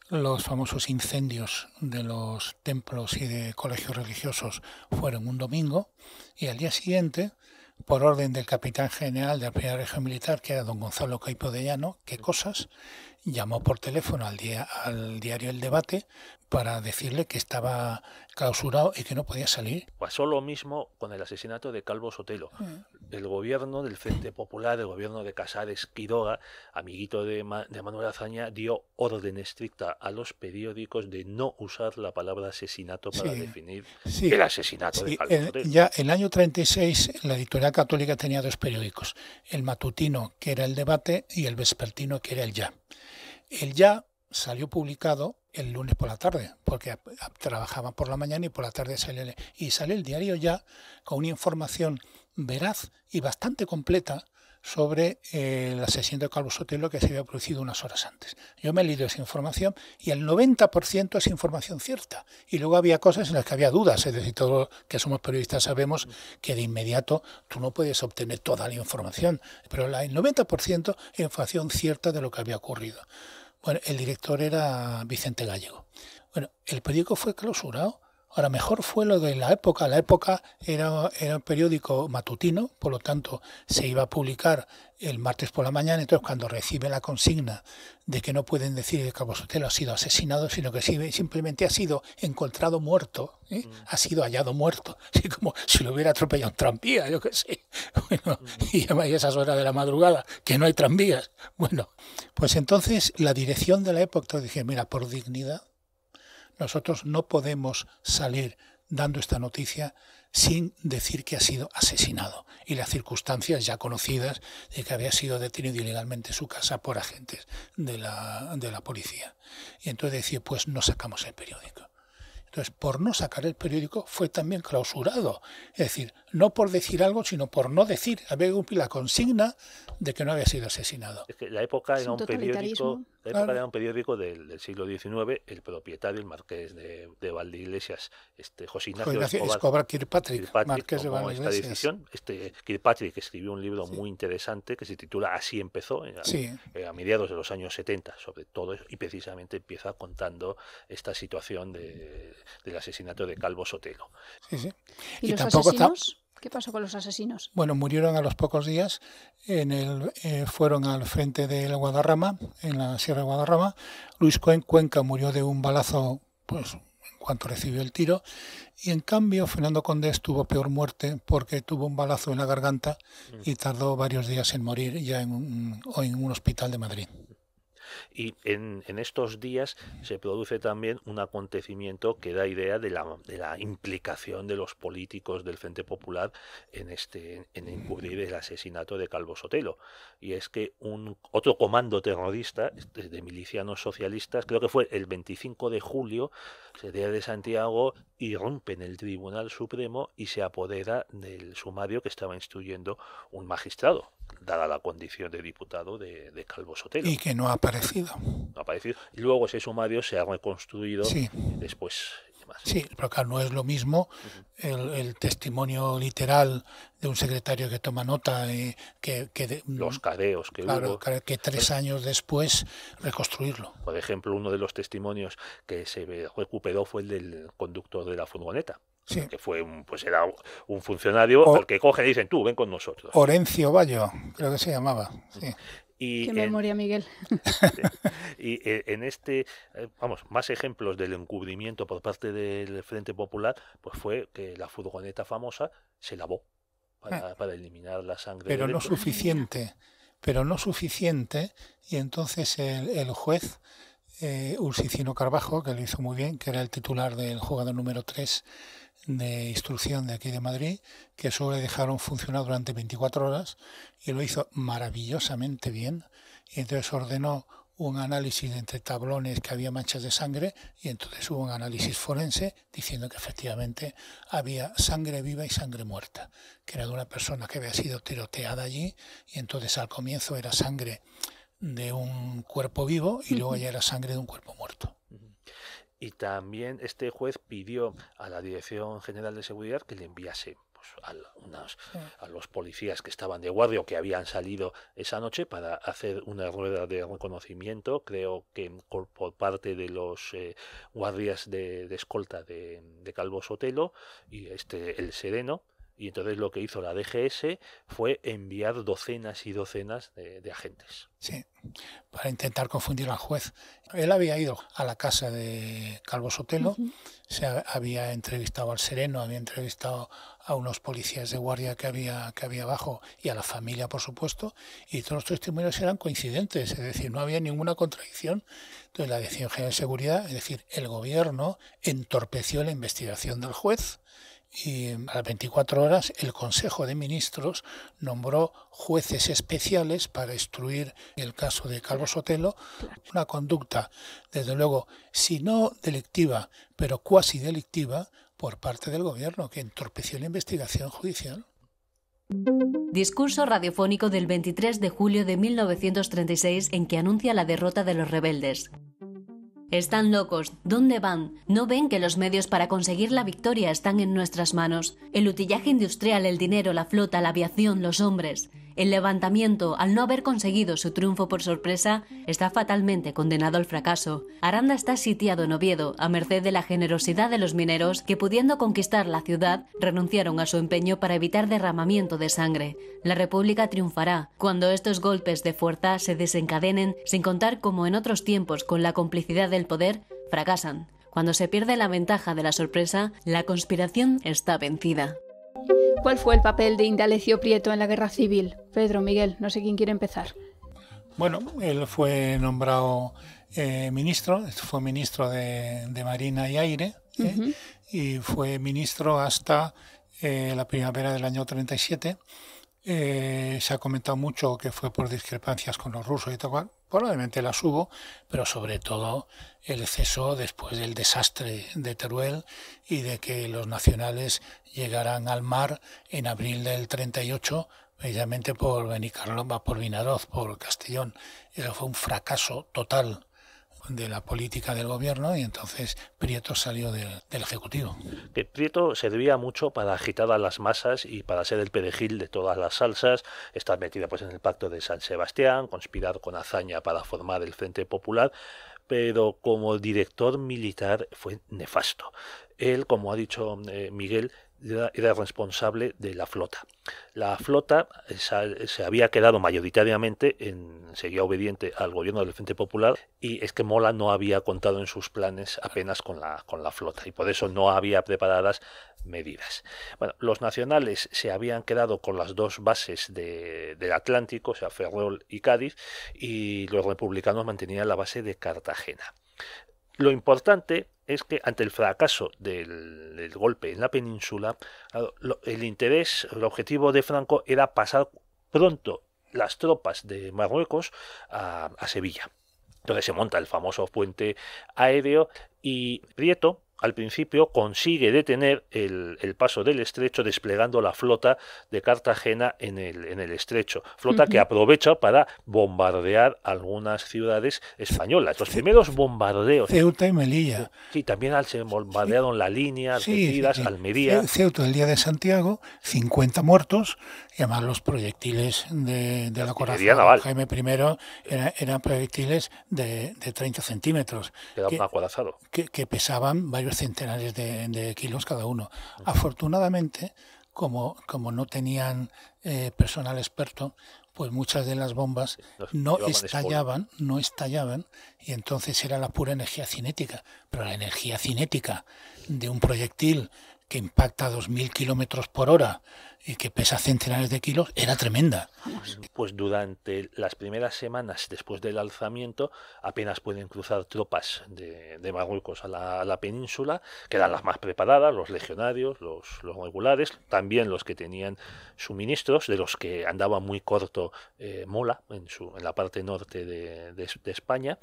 los famosos incendios de los templos y de colegios religiosos fueron un domingo y al día siguiente por orden del capitán general la Primera Región militar, que era don Gonzalo Caipo de Llano, ¿qué cosas llamó por teléfono al, día al diario El Debate para decirle que estaba clausurado y que no podía salir. Pasó lo mismo con el asesinato de Calvo Sotelo. Mm. El gobierno del Frente Popular, el gobierno de Casares Quiroga, amiguito de, de Manuel Azaña, dio orden estricta a los periódicos de no usar la palabra asesinato para definir el asesinato de Calvo Sotelo. Ya en el año 36 la editorial católica tenía dos periódicos, el matutino que era el debate y el vespertino que era el ya. El ya salió publicado el lunes por la tarde, porque trabajaban por la mañana y por la tarde sale y sale el diario ya con una información veraz y bastante completa sobre eh, el asesinato de Calvo Sotelo que se había producido unas horas antes. Yo me he leído esa información y el 90% es información cierta. Y luego había cosas en las que había dudas, es decir, todos que somos periodistas sabemos que de inmediato tú no puedes obtener toda la información, pero el 90% es información cierta de lo que había ocurrido. Bueno, el director era Vicente Gallego. Bueno, el periódico fue clausurado Ahora, mejor fue lo de la época. La época era, un periódico matutino, por lo tanto se iba a publicar el martes por la mañana. Entonces, cuando recibe la consigna de que no pueden decir que Cabo Sotelo ha sido asesinado, sino que simplemente ha sido encontrado muerto, ¿eh? Mm. ha sido hallado muerto, así como si lo hubiera atropellado un tranvía, yo qué sé. Bueno, mm. esas horas de la madrugada, que no hay tranvías. Bueno, pues entonces la dirección de la época dije, mira, por dignidad nosotros no podemos salir dando esta noticia sin decir que ha sido asesinado y las circunstancias ya conocidas de que había sido detenido ilegalmente su casa por agentes de la, policía. Y entonces decía, pues no sacamos el periódico. Entonces, por no sacar el periódico fue también clausurado. Es decir, no por decir algo, sino por no decir. Había ver, la consigna de que no había sido asesinado. la época era un periódico, era un periódico del, siglo XIX, el propietario, el marqués de, de Iglesias, este, José Ignacio, Escobar, Kirpatrick, Kirkpatrick, decisión, este, escribió un libro muy interesante que se titula Así empezó, eh, a, mediados de los años 70, sobre todo, y precisamente empieza contando esta situación del asesinato de Calvo Sotelo. ¿Y, los tampoco asesinos? ¿Qué pasó con los asesinos? Bueno, murieron a los pocos días. En el, eh, fueron al frente la Guadarrama, en la Sierra de Guadarrama. Luis Cuenca murió de un balazo, pues en cuanto recibió el tiro. Y en cambio, Fernando Condés tuvo peor muerte porque tuvo un balazo en la garganta y tardó varios días en morir ya en un hospital de Madrid. Y en, estos días se produce también un acontecimiento que da idea de la, implicación de los políticos del Frente Popular en, este, el asesinato de Calvo Sotelo. Y es que un, otro comando terrorista este, de milicianos socialistas, creo que fue el 25 de julio, se de Santiago, irrumpe en el Tribunal Supremo y se apodera del sumario que estaba instruyendo un magistrado dada la condición de diputado de, Calvo Sotelo. Y que no ha aparecido. No ha aparecido. Y luego ese sumario se ha reconstruido después. Sí, pero acá no es lo mismo el, testimonio literal de un secretario que toma nota que, que mm, los cadeos que claro, que tres pues años después reconstruirlo. Por ejemplo, uno de los testimonios que se recuperó fue el del conductor de la furgoneta que fue un, pues era un funcionario o, que coge y dicen tú, ven con nosotros. Orencio Bayo, creo que se llamaba. Y Qué memoria, Miguel. Y eh, en este, eh, vamos, más ejemplos del encubrimiento por parte del Frente Popular, pues fue que la furgoneta famosa se lavó para, ah. eliminar la sangre. Pero no suficiente, pero no suficiente, y entonces el, juez... Eh, Ursicino Carbajo, que lo hizo muy bien, que era el titular del jugador número 3 de instrucción de aquí de Madrid, que eso le dejaron funcionar durante 24 horas y lo hizo maravillosamente bien. Y entonces ordenó un análisis entre tablones que había manchas de sangre y entonces hubo un análisis forense diciendo que efectivamente había sangre viva y sangre muerta, que era de una persona que había sido tiroteada allí y entonces al comienzo era sangre de un cuerpo vivo y luego ya era sangre de un cuerpo muerto. Y también este juez pidió a la Dirección General de Seguridad que le enviase pues, a, a, los policías que estaban de guardia o que habían salido esa noche para hacer una rueda de reconocimiento, creo que por, parte de los eh, guardias de, escolta de, de, Calvo Sotelo y este el Sereno, y entonces lo que hizo la DGS fue enviar docenas y docenas de, agentes. Sí, para intentar confundir al juez. Él había ido a la casa de Calvo Sotelo, se había entrevistado al Sereno, había entrevistado a unos policías de guardia que había, que había abajo y a la familia, por supuesto, y todos los testimonios eran coincidentes, es decir, no había ninguna contradicción. Entonces la decisión General de Seguridad, es decir, el gobierno entorpeció la investigación del juez y a las 24 horas el Consejo de Ministros nombró jueces especiales para instruir el caso de Carlos Sotelo, una conducta, desde luego, si no delictiva, pero cuasi delictiva, por parte del Gobierno, que entorpeció la investigación judicial. Discurso radiofónico del 23 de julio de 1936 en que anuncia la derrota de los rebeldes. Están locos. ¿Dónde van? No ven que los medios para conseguir la victoria están en nuestras manos. El utillaje industrial, el dinero, la flota, la aviación, los hombres. El levantamiento, al no haber conseguido su triunfo por sorpresa, está fatalmente condenado al fracaso. Aranda está sitiado en Oviedo, a merced de la generosidad de los mineros que, pudiendo conquistar la ciudad, renunciaron a su empeño para evitar derramamiento de sangre. La República triunfará cuando estos golpes de fuerza se desencadenen, sin contar como en otros tiempos con la complicidad del poder, fracasan. Cuando se pierde la ventaja de la sorpresa, la conspiración está vencida. ¿Cuál fue el papel de Indalecio Prieto en la guerra civil? Pedro, Miguel, no sé quién quiere empezar. Bueno, él fue nombrado eh, ministro, fue ministro de, Marina y Aire, ¿eh? y fue ministro hasta eh, la primavera del año 37. se ha comentado mucho que fue por discrepancias con los rusos y tal cual, probablemente las hubo, pero sobre todo el exceso después del desastre de Teruel y de que los nacionales llegaran al mar en abril del 38, precisamente por Benicarlomba, por Vinaroz, por Castellón. Eso fue un fracaso total de la política del gobierno y entonces Prieto salió del Ejecutivo. Prieto servía mucho para agitar a las masas y para ser el perejil de todas las salsas, estar metida pues en el pacto de San Sebastián, conspirar con hazaña para formar el Frente Popular, pero como director militar fue nefasto. Él, como ha dicho eh, Miguel, era, responsable de la flota. La flota se había quedado mayoritariamente, en, seguía obediente al gobierno del Frente Popular, y es que Mola no había contado en sus planes apenas con la, con la flota, y por eso no había preparadas medidas. Bueno, los nacionales se habían quedado con las dos bases de, del Atlántico, o sea, Ferrol y Cádiz, y los republicanos mantenían la base de Cartagena. Lo importante es que ante el fracaso del, golpe en la península, ah, el interés, el objetivo de Franco era pasar pronto las tropas de Marruecos a, Sevilla. donde se monta el famoso puente aéreo y Prieto al principio consigue detener el, paso del estrecho desplegando la flota de Cartagena en el, en el estrecho. Flota que aprovecha para bombardear algunas ciudades españolas. Los primeros bombardeos. Ceuta y Melilla. Sí, también se bombardearon la línea, Algeciras, sí, sí, Almería. Ceuta, el día de Santiago, 50 muertos, y además los proyectiles de, la corazón. Jaime I eran proyectiles de, 30 centímetros. que, que pesaban varios centenares de, kilos cada uno. Afortunadamente, como, como no tenían eh, personal experto, pues muchas de las bombas no estallaban, no estallaban, y entonces era la pura energía cinética. Pero la energía cinética de un proyectil que impacta a 2.000 kilómetros por hora y que pesa centenares de kilos, era tremenda. Pues durante las primeras semanas después del alzamiento apenas pueden cruzar tropas de, de Marruecos a la, península, que eran las más preparadas, los legionarios, los, los, regulares, también los que tenían suministros, de los que andaba muy corto eh, Mola en, su, en la parte norte de, de, España.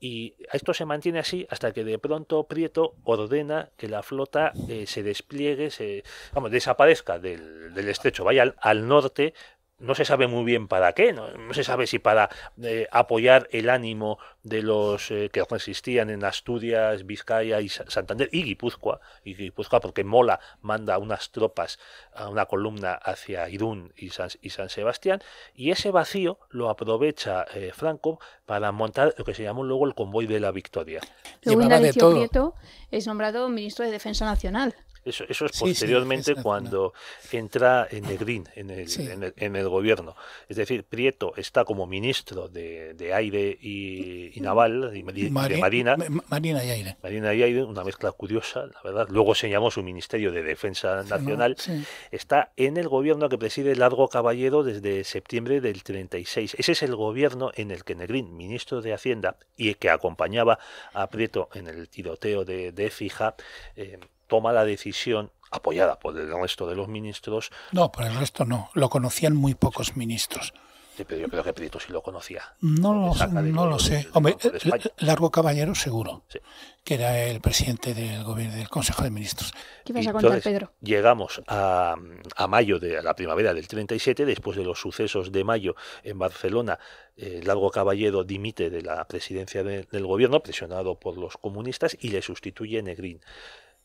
Y esto se mantiene así hasta que de pronto Prieto ordena que la flota eh, se despliegue, se, vamos, desaparezca del del estrecho vaya al, norte, no se sabe muy bien para qué, no, se sabe si para eh, apoyar el ánimo de los eh, que resistían en Asturias, Vizcaya y Santander y Guipúzcoa, y Guipúzcoa porque Mola manda unas tropas a una columna hacia Irún y San, Sebastián, y ese vacío lo aprovecha eh, Franco para montar lo que se llamó luego el convoy de la victoria. Prieto es nombrado ministro de Defensa Nacional. Eso, es posteriormente cuando entra en en el, en, el, gobierno. Es decir, Prieto está como ministro de, aire y, naval, de, Marina. Marina y aire. Marina y aire, una mezcla curiosa, la verdad. Luego se llamó su ministerio de Defensa Nacional. Está en el gobierno que preside Largo Caballero desde septiembre del 36. Ese es el gobierno en el que Negrín, ministro de Hacienda, y que acompañaba a Prieto en el tiroteo de, Fija, eh, toma la decisión apoyada por el resto de los ministros. No, por el resto no. Lo conocían muy pocos ministros. Sí, pero yo creo que Prieto sí lo conocía. No lo, sé. Largo Caballero seguro, que era el presidente del gobierno del Consejo de Ministros. ¿Qué pasa a Pedro? Llegamos a, mayo de a la primavera del 37, después de los sucesos de mayo en Barcelona, Largo Caballero dimite de la presidencia del gobierno, presionado por los comunistas, y le sustituye Negrín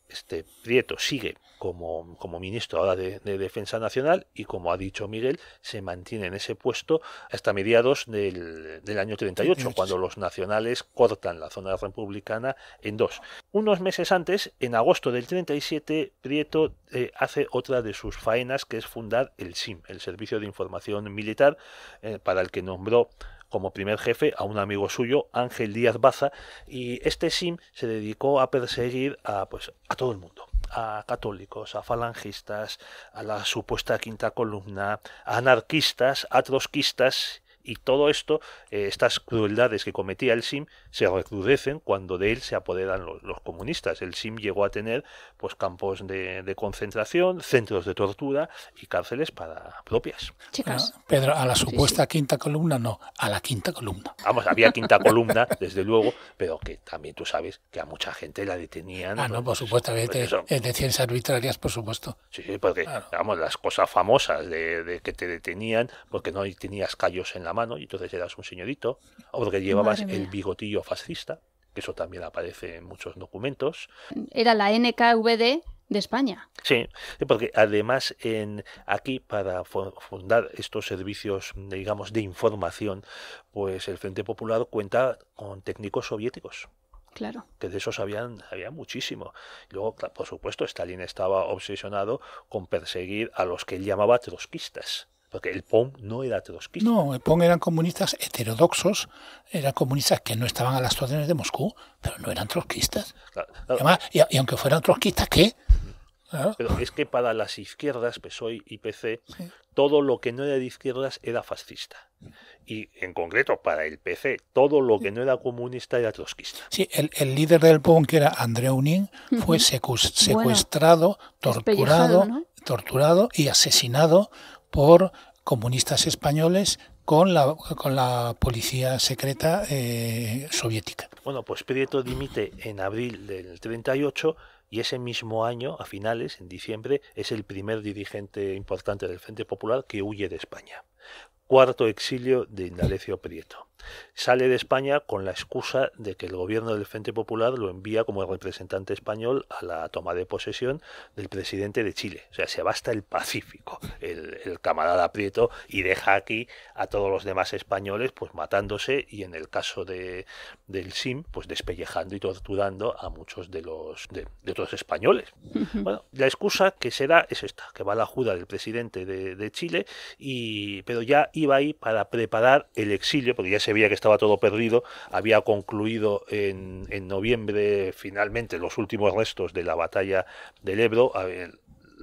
este Prieto sigue como, como ministro ahora de, Defensa Nacional y, como ha dicho Miguel, se mantiene en ese puesto hasta mediados del, año 38, cuando los nacionales cortan la zona republicana en dos. Unos meses antes, en agosto del 37, Prieto eh, hace otra de sus faenas, que es fundar el SIM, el Servicio de Información Militar, eh, para el que nombró como primer jefe a un amigo suyo, Ángel Díaz Baza, y este sim se dedicó a perseguir a, pues, a todo el mundo a católicos, a falangistas, a la supuesta quinta columna, a anarquistas, a trotskistas y todo esto, eh, estas crueldades que cometía el SIM, se recrudecen cuando de él se apoderan los, comunistas. El SIM llegó a tener pues, campos de, concentración, centros de tortura y cárceles para propias. Chicas. Ah, Pedro, a la supuesta quinta columna, no, a la quinta columna. Vamos, había quinta columna, desde luego, pero que también tú sabes que a mucha gente la detenían. Ah, no, pues, por supuesto, eh, detenciones arbitrarias, por supuesto. Sí, sí porque, vamos, las cosas famosas de, de que te detenían porque no tenías callos en la mano y entonces eras un señorito, o porque llevabas el bigotillo fascista, que eso también aparece en muchos documentos. Era la NKVD de España. Sí, porque además en aquí para fundar estos servicios, digamos, de información, pues el Frente Popular cuenta con técnicos soviéticos. Claro. Que de eso sabían había muchísimo. Luego, por supuesto, Stalin estaba obsesionado con perseguir a los que él llamaba trotskistas porque el POM no era trotskista. No, el POM eran comunistas heterodoxos, eran comunistas que no estaban a las órdenes de Moscú, pero no eran trotskistas. Además, y, aunque fueran trotskistas, ¿qué? Pero es que para las izquierdas, PSOE y PC, todo lo que no era de izquierdas era fascista. Y en concreto para el PC, todo lo que no era comunista era trotskista. Sí, el, líder del POM, que era André Unín, fue secuestrado, torturado, torturado y asesinado por comunistas españoles con la, con la policía secreta eh, soviética. Bueno, pues Prieto dimite en abril del 38 y ese mismo año, a finales, en diciembre, es el primer dirigente importante del Frente Popular que huye de España. Cuarto exilio de Indalecio Prieto sale de España con la excusa de que el gobierno del Frente Popular lo envía como representante español a la toma de posesión del presidente de Chile. O sea, se va hasta el Pacífico, el, camarada Prieto, y deja aquí a todos los demás españoles pues matándose y en el caso de, del SIM, pues despellejando y torturando a muchos de los de, otros españoles. Bueno, la excusa que será es esta, que va a la juda del presidente de, Chile, y, pero ya iba ahí para preparar el exilio, porque ya se que estaba todo perdido, había concluido en, en noviembre finalmente los últimos restos de la batalla del Ebro,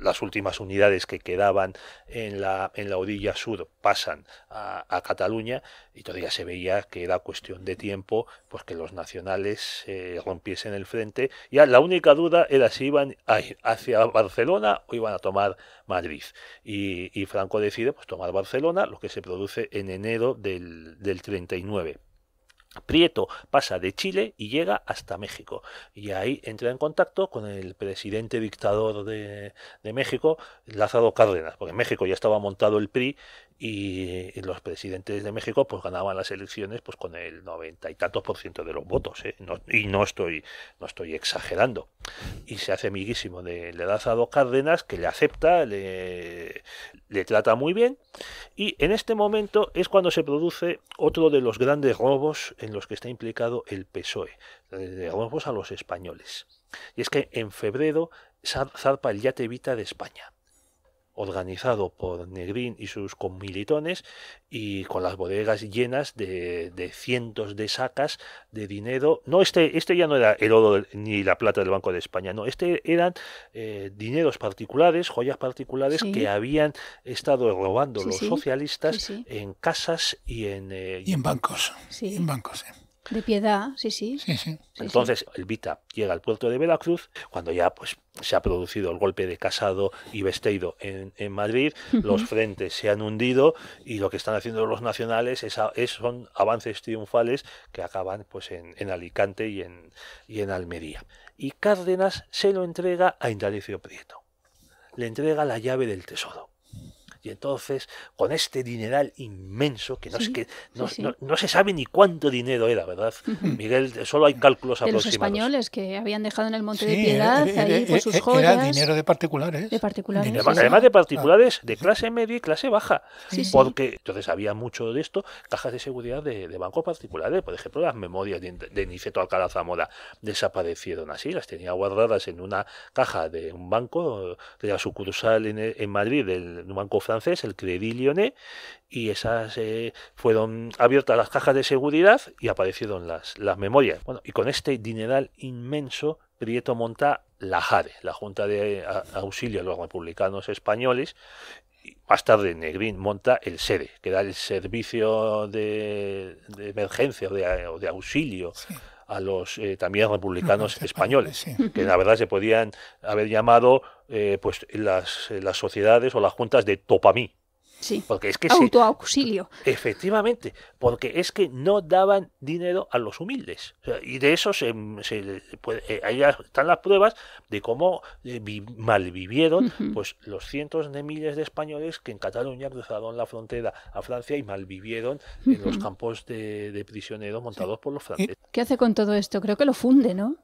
las últimas unidades que quedaban en la, en la orilla sur pasan a, Cataluña y todavía se veía que era cuestión de tiempo pues que los nacionales eh, rompiesen el frente. Ya la única duda era si iban a ir hacia Barcelona o iban a tomar Madrid. Y, Franco decide pues, tomar Barcelona, lo que se produce en enero del, del 39. Prieto pasa de Chile y llega hasta México. Y ahí entra en contacto con el presidente dictador de, México, Lázaro Cárdenas, porque en México ya estaba montado el PRI y los presidentes de México pues ganaban las elecciones pues con el noventa y tantos por ciento de los votos ¿eh? y no estoy no estoy exagerando y se hace amiguísimo de Lázaro Cárdenas que le acepta le, trata muy bien y en este momento es cuando se produce otro de los grandes robos en los que está implicado el PSOE de robos a los españoles y es que en febrero zarpa el yate Vita de España organizado por Negrín y sus comilitones y con las bodegas llenas de, de cientos de sacas de dinero. No, este, este ya no era el oro ni la plata del Banco de España, no, este eran eh, dineros particulares, joyas particulares que habían estado robando los socialistas en casas y en... Eh, y en bancos. en de piedad, sí, sí. sí, Entonces, el Vita llega al puerto de Veracruz, cuando ya pues, se ha producido el golpe de Casado y vestido en, Madrid, los frentes se han hundido y lo que están haciendo los nacionales es, son avances triunfales que acaban pues, en, Alicante y en, y en Almería. Y Cárdenas se lo entrega a Indalecio Prieto. Le entrega la llave del tesoro y entonces con este dineral inmenso, que no, que, no, No, se sabe ni cuánto dinero era, ¿verdad? Miguel, solo hay cálculos aproximados. los españoles que habían dejado en el Monte de Piedad, eh, eh, eh, era, ahí sus joyas. Era dinero de particulares. De particulares. además de ah. particulares, de clase media y clase baja. porque entonces había mucho de esto, cajas de seguridad de, de bancos particulares, por ejemplo, las memorias de, de Niceto Alcalá Zamora desaparecieron así, las tenía guardadas en una caja de un banco, de la sucursal en, en Madrid, del banco francés, el Crédit Lyonnais, y esas eh, fueron abiertas las cajas de seguridad y aparecieron las, las memorias. Bueno, y con este dineral inmenso, Prieto monta la JARE, la Junta de Auxilio a los Republicanos Españoles, más tarde Negrín monta el SEDE, que da el servicio de, de emergencia o de, auxilio a los eh, también republicanos españoles, que la verdad se podían haber llamado eh, pues las, eh, las sociedades o las juntas de Topamí. Sí. Porque es que Efectivamente, porque es que no daban dinero a los humildes. y de eso se, eh, ahí están las pruebas de cómo eh, malvivieron pues, los cientos de miles de españoles que en Cataluña cruzaron la frontera a Francia y malvivieron en los campos de, prisioneros montados por los eh, franceses. ¿Qué hace con todo esto? Creo que lo funde, ¿no?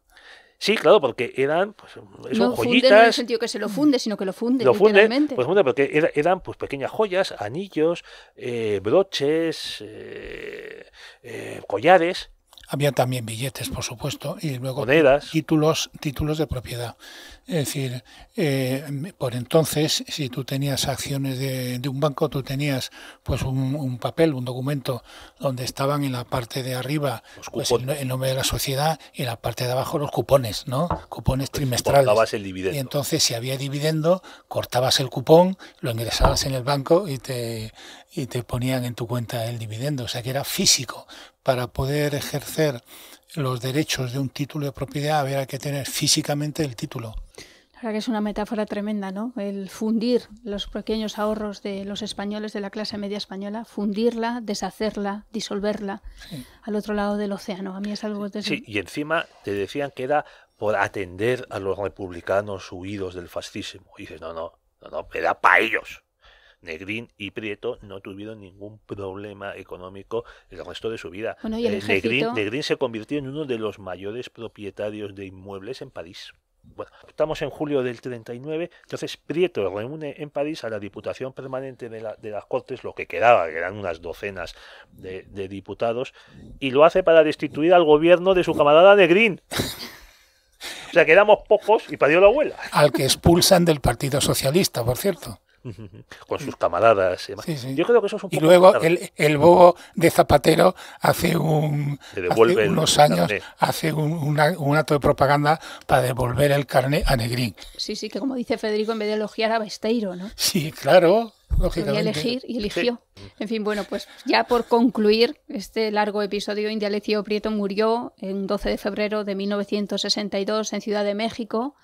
Sí, claro, porque eran pues, son no joyitas. no en el sentido que se lo funde, sino que lo funde. Lo funde pues, porque eran pues, pequeñas joyas, anillos, eh, broches, eh, eh, collares había también billetes, por supuesto, y luego títulos títulos de propiedad. Es decir, eh, por entonces, si tú tenías acciones de, un banco, tú tenías pues un, papel, un documento donde estaban en la parte de arriba pues, el, nombre de la sociedad y en la parte de abajo los cupones, ¿no? Cupones pues, trimestrales. Cortabas el dividendo. Y entonces, si había dividendo, cortabas el cupón, lo ingresabas en el banco y te y te ponían en tu cuenta el dividendo, o sea que era físico. Para poder ejercer los derechos de un título de propiedad había que tener físicamente el título. La verdad que es una metáfora tremenda, ¿no? El fundir los pequeños ahorros de los españoles, de la clase media española, fundirla, deshacerla, disolverla al otro lado del océano. A mí es algo... Sí, y encima te decían que era por atender a los republicanos huidos del fascismo. Y dices, no, no, no, no, era para ellos. Negrín y Prieto no tuvieron ningún problema económico el resto de su vida. Eh, Negrín, se convirtió en uno de los mayores propietarios de inmuebles en París. estamos en julio del 39, entonces Prieto reúne en París a la Diputación Permanente de, las Cortes, lo que quedaba, que eran unas docenas de, de, diputados, y lo hace para destituir al gobierno de su camarada Negrín. O sea, quedamos pocos y parió la abuela. Al que expulsan del Partido Socialista, por cierto. con sus camaradas. Y Yo creo que eso es un poco Y luego el, bobo de Zapatero hace, un, unos años hace un, acto de propaganda para devolver el carne a Negrín. Sí, sí, que como dice Federico, en vez de elogiar a Besteiro, ¿no? Sí, claro. Y elegir y eligió. En fin, bueno, pues ya por concluir este largo episodio, Indialecio Prieto murió el 12 de febrero de 1962 en Ciudad de México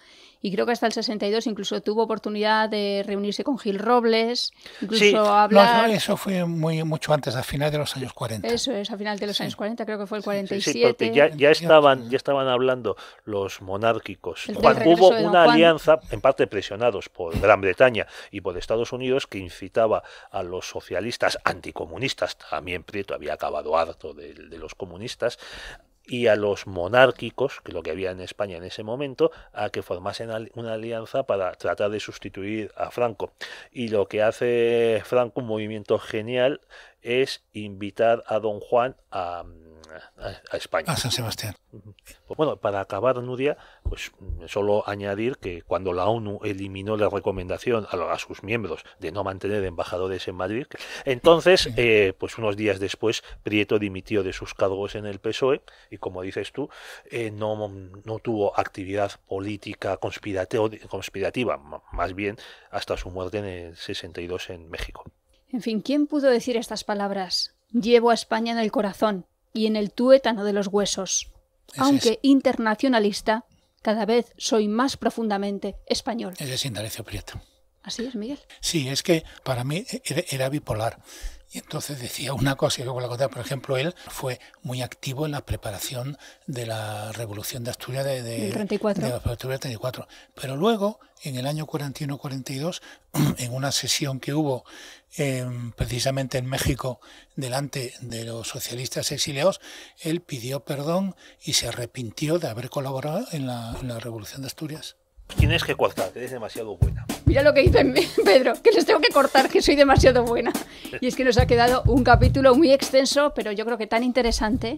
y creo que hasta el 62 incluso tuvo oportunidad de reunirse con Gil Robles, incluso hablar... No, eso fue muy, mucho antes, a final de los años 40. Eso es, a final de los años 40, creo que fue el 47. Sí, porque ya, estaban, ya estaban hablando los monárquicos. hubo una alianza, en parte presionados por Gran Bretaña y por Estados Unidos, que incitaba a los socialistas anticomunistas, también Prieto había acabado harto de los comunistas, y a los monárquicos, que lo que había en España en ese momento, a que formasen una alianza para tratar de sustituir a Franco. Y lo que hace Franco, un movimiento genial, es invitar a don Juan a a, España. A San Sebastián. Pues bueno, para acabar, Nuria, pues solo añadir que cuando la ONU eliminó la recomendación a, sus miembros de no mantener embajadores en Madrid, entonces, eh, pues unos días después, Prieto dimitió de sus cargos en el PSOE y, como dices tú, eh, no, no tuvo actividad política conspirativa, más bien hasta su muerte en el 62 en México. En fin, ¿quién pudo decir estas palabras? Llevo a España en el corazón y en el tuétano de los huesos. Aunque internacionalista, cada vez soy más profundamente español. Ese es Indalecio Prieto. Así es, Miguel. Sí, es que para mí e-, era bipolar. Y entonces decía una cosa y luego la otra. Por ejemplo, él fue muy activo en la preparación de la Revolución de Asturias de, de, 34. de, 34. Pero luego, en el año 41-42, en una sesión que hubo em, precisamente en México delante de los socialistas exiliados, él pidió perdón y se arrepintió de haber colaborado en la Revolución de Asturias. Tienes que cortar, que eres demasiado buena. Mira lo que dice Pedro, que les tengo que cortar, que soy demasiado buena. Y es que nos ha quedado un capítulo muy extenso, pero yo creo que tan interesante.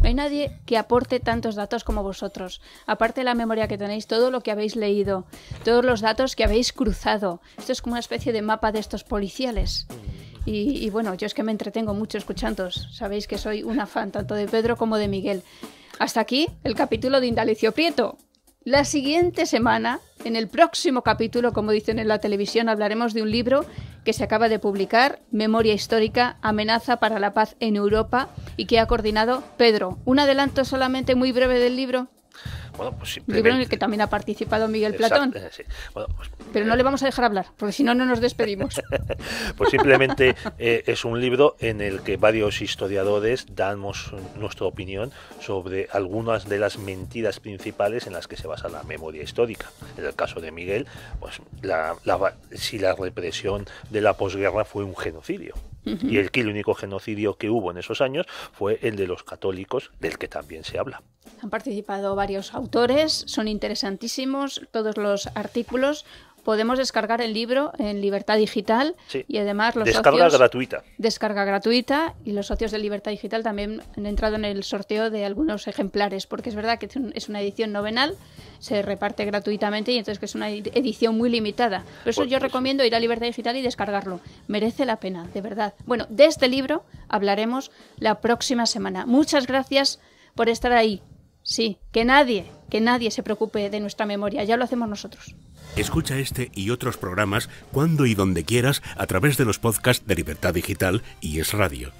No hay nadie que aporte tantos datos como vosotros. Aparte de la memoria que tenéis, todo lo que habéis leído, todos los datos que habéis cruzado. Esto es como una especie de mapa de estos policiales. Y, bueno, yo es que me entretengo mucho escuchándoos. Sabéis que soy una fan tanto de Pedro como de Miguel. Hasta aquí el capítulo de Indalecio Prieto. La siguiente semana, en el próximo capítulo, como dicen en la televisión, hablaremos de un libro que se acaba de publicar, Memoria Histórica, Amenaza para la Paz en Europa, y que ha coordinado Pedro. ¿Un adelanto solamente muy breve del libro? Libro en el que también ha participado Miguel Platón. Eh, pues, Pero no eh, le vamos a dejar hablar, porque si no, no nos despedimos. pues simplemente eh, es un libro en el que varios historiadores damos nuestra opinión sobre algunas de las mentiras principales en las que se basa la memoria histórica. En el caso de Miguel, pues si la represión de la posguerra fue un genocidio. Y el, el único genocidio que hubo en esos años fue el de los católicos, del que también se habla. Han participado varios autores, son interesantísimos todos los artículos. Podemos descargar el libro en Libertad Digital y además los descarga socios... gratuita. Descarga gratuita y los socios de Libertad Digital también han entrado en el sorteo de algunos ejemplares porque es verdad que es una edición novenal, se reparte gratuitamente y entonces que es una edición muy limitada. Por eso yo pues recomiendo ir a Libertad Digital y descargarlo. Merece la pena, de verdad. Bueno, de este libro hablaremos la próxima semana. Muchas gracias por estar ahí. Sí, que nadie, que nadie se preocupe de nuestra memoria, ya lo hacemos nosotros. Escucha este y otros programas cuando y donde quieras a través de los podcasts de Libertad Digital y Es Radio.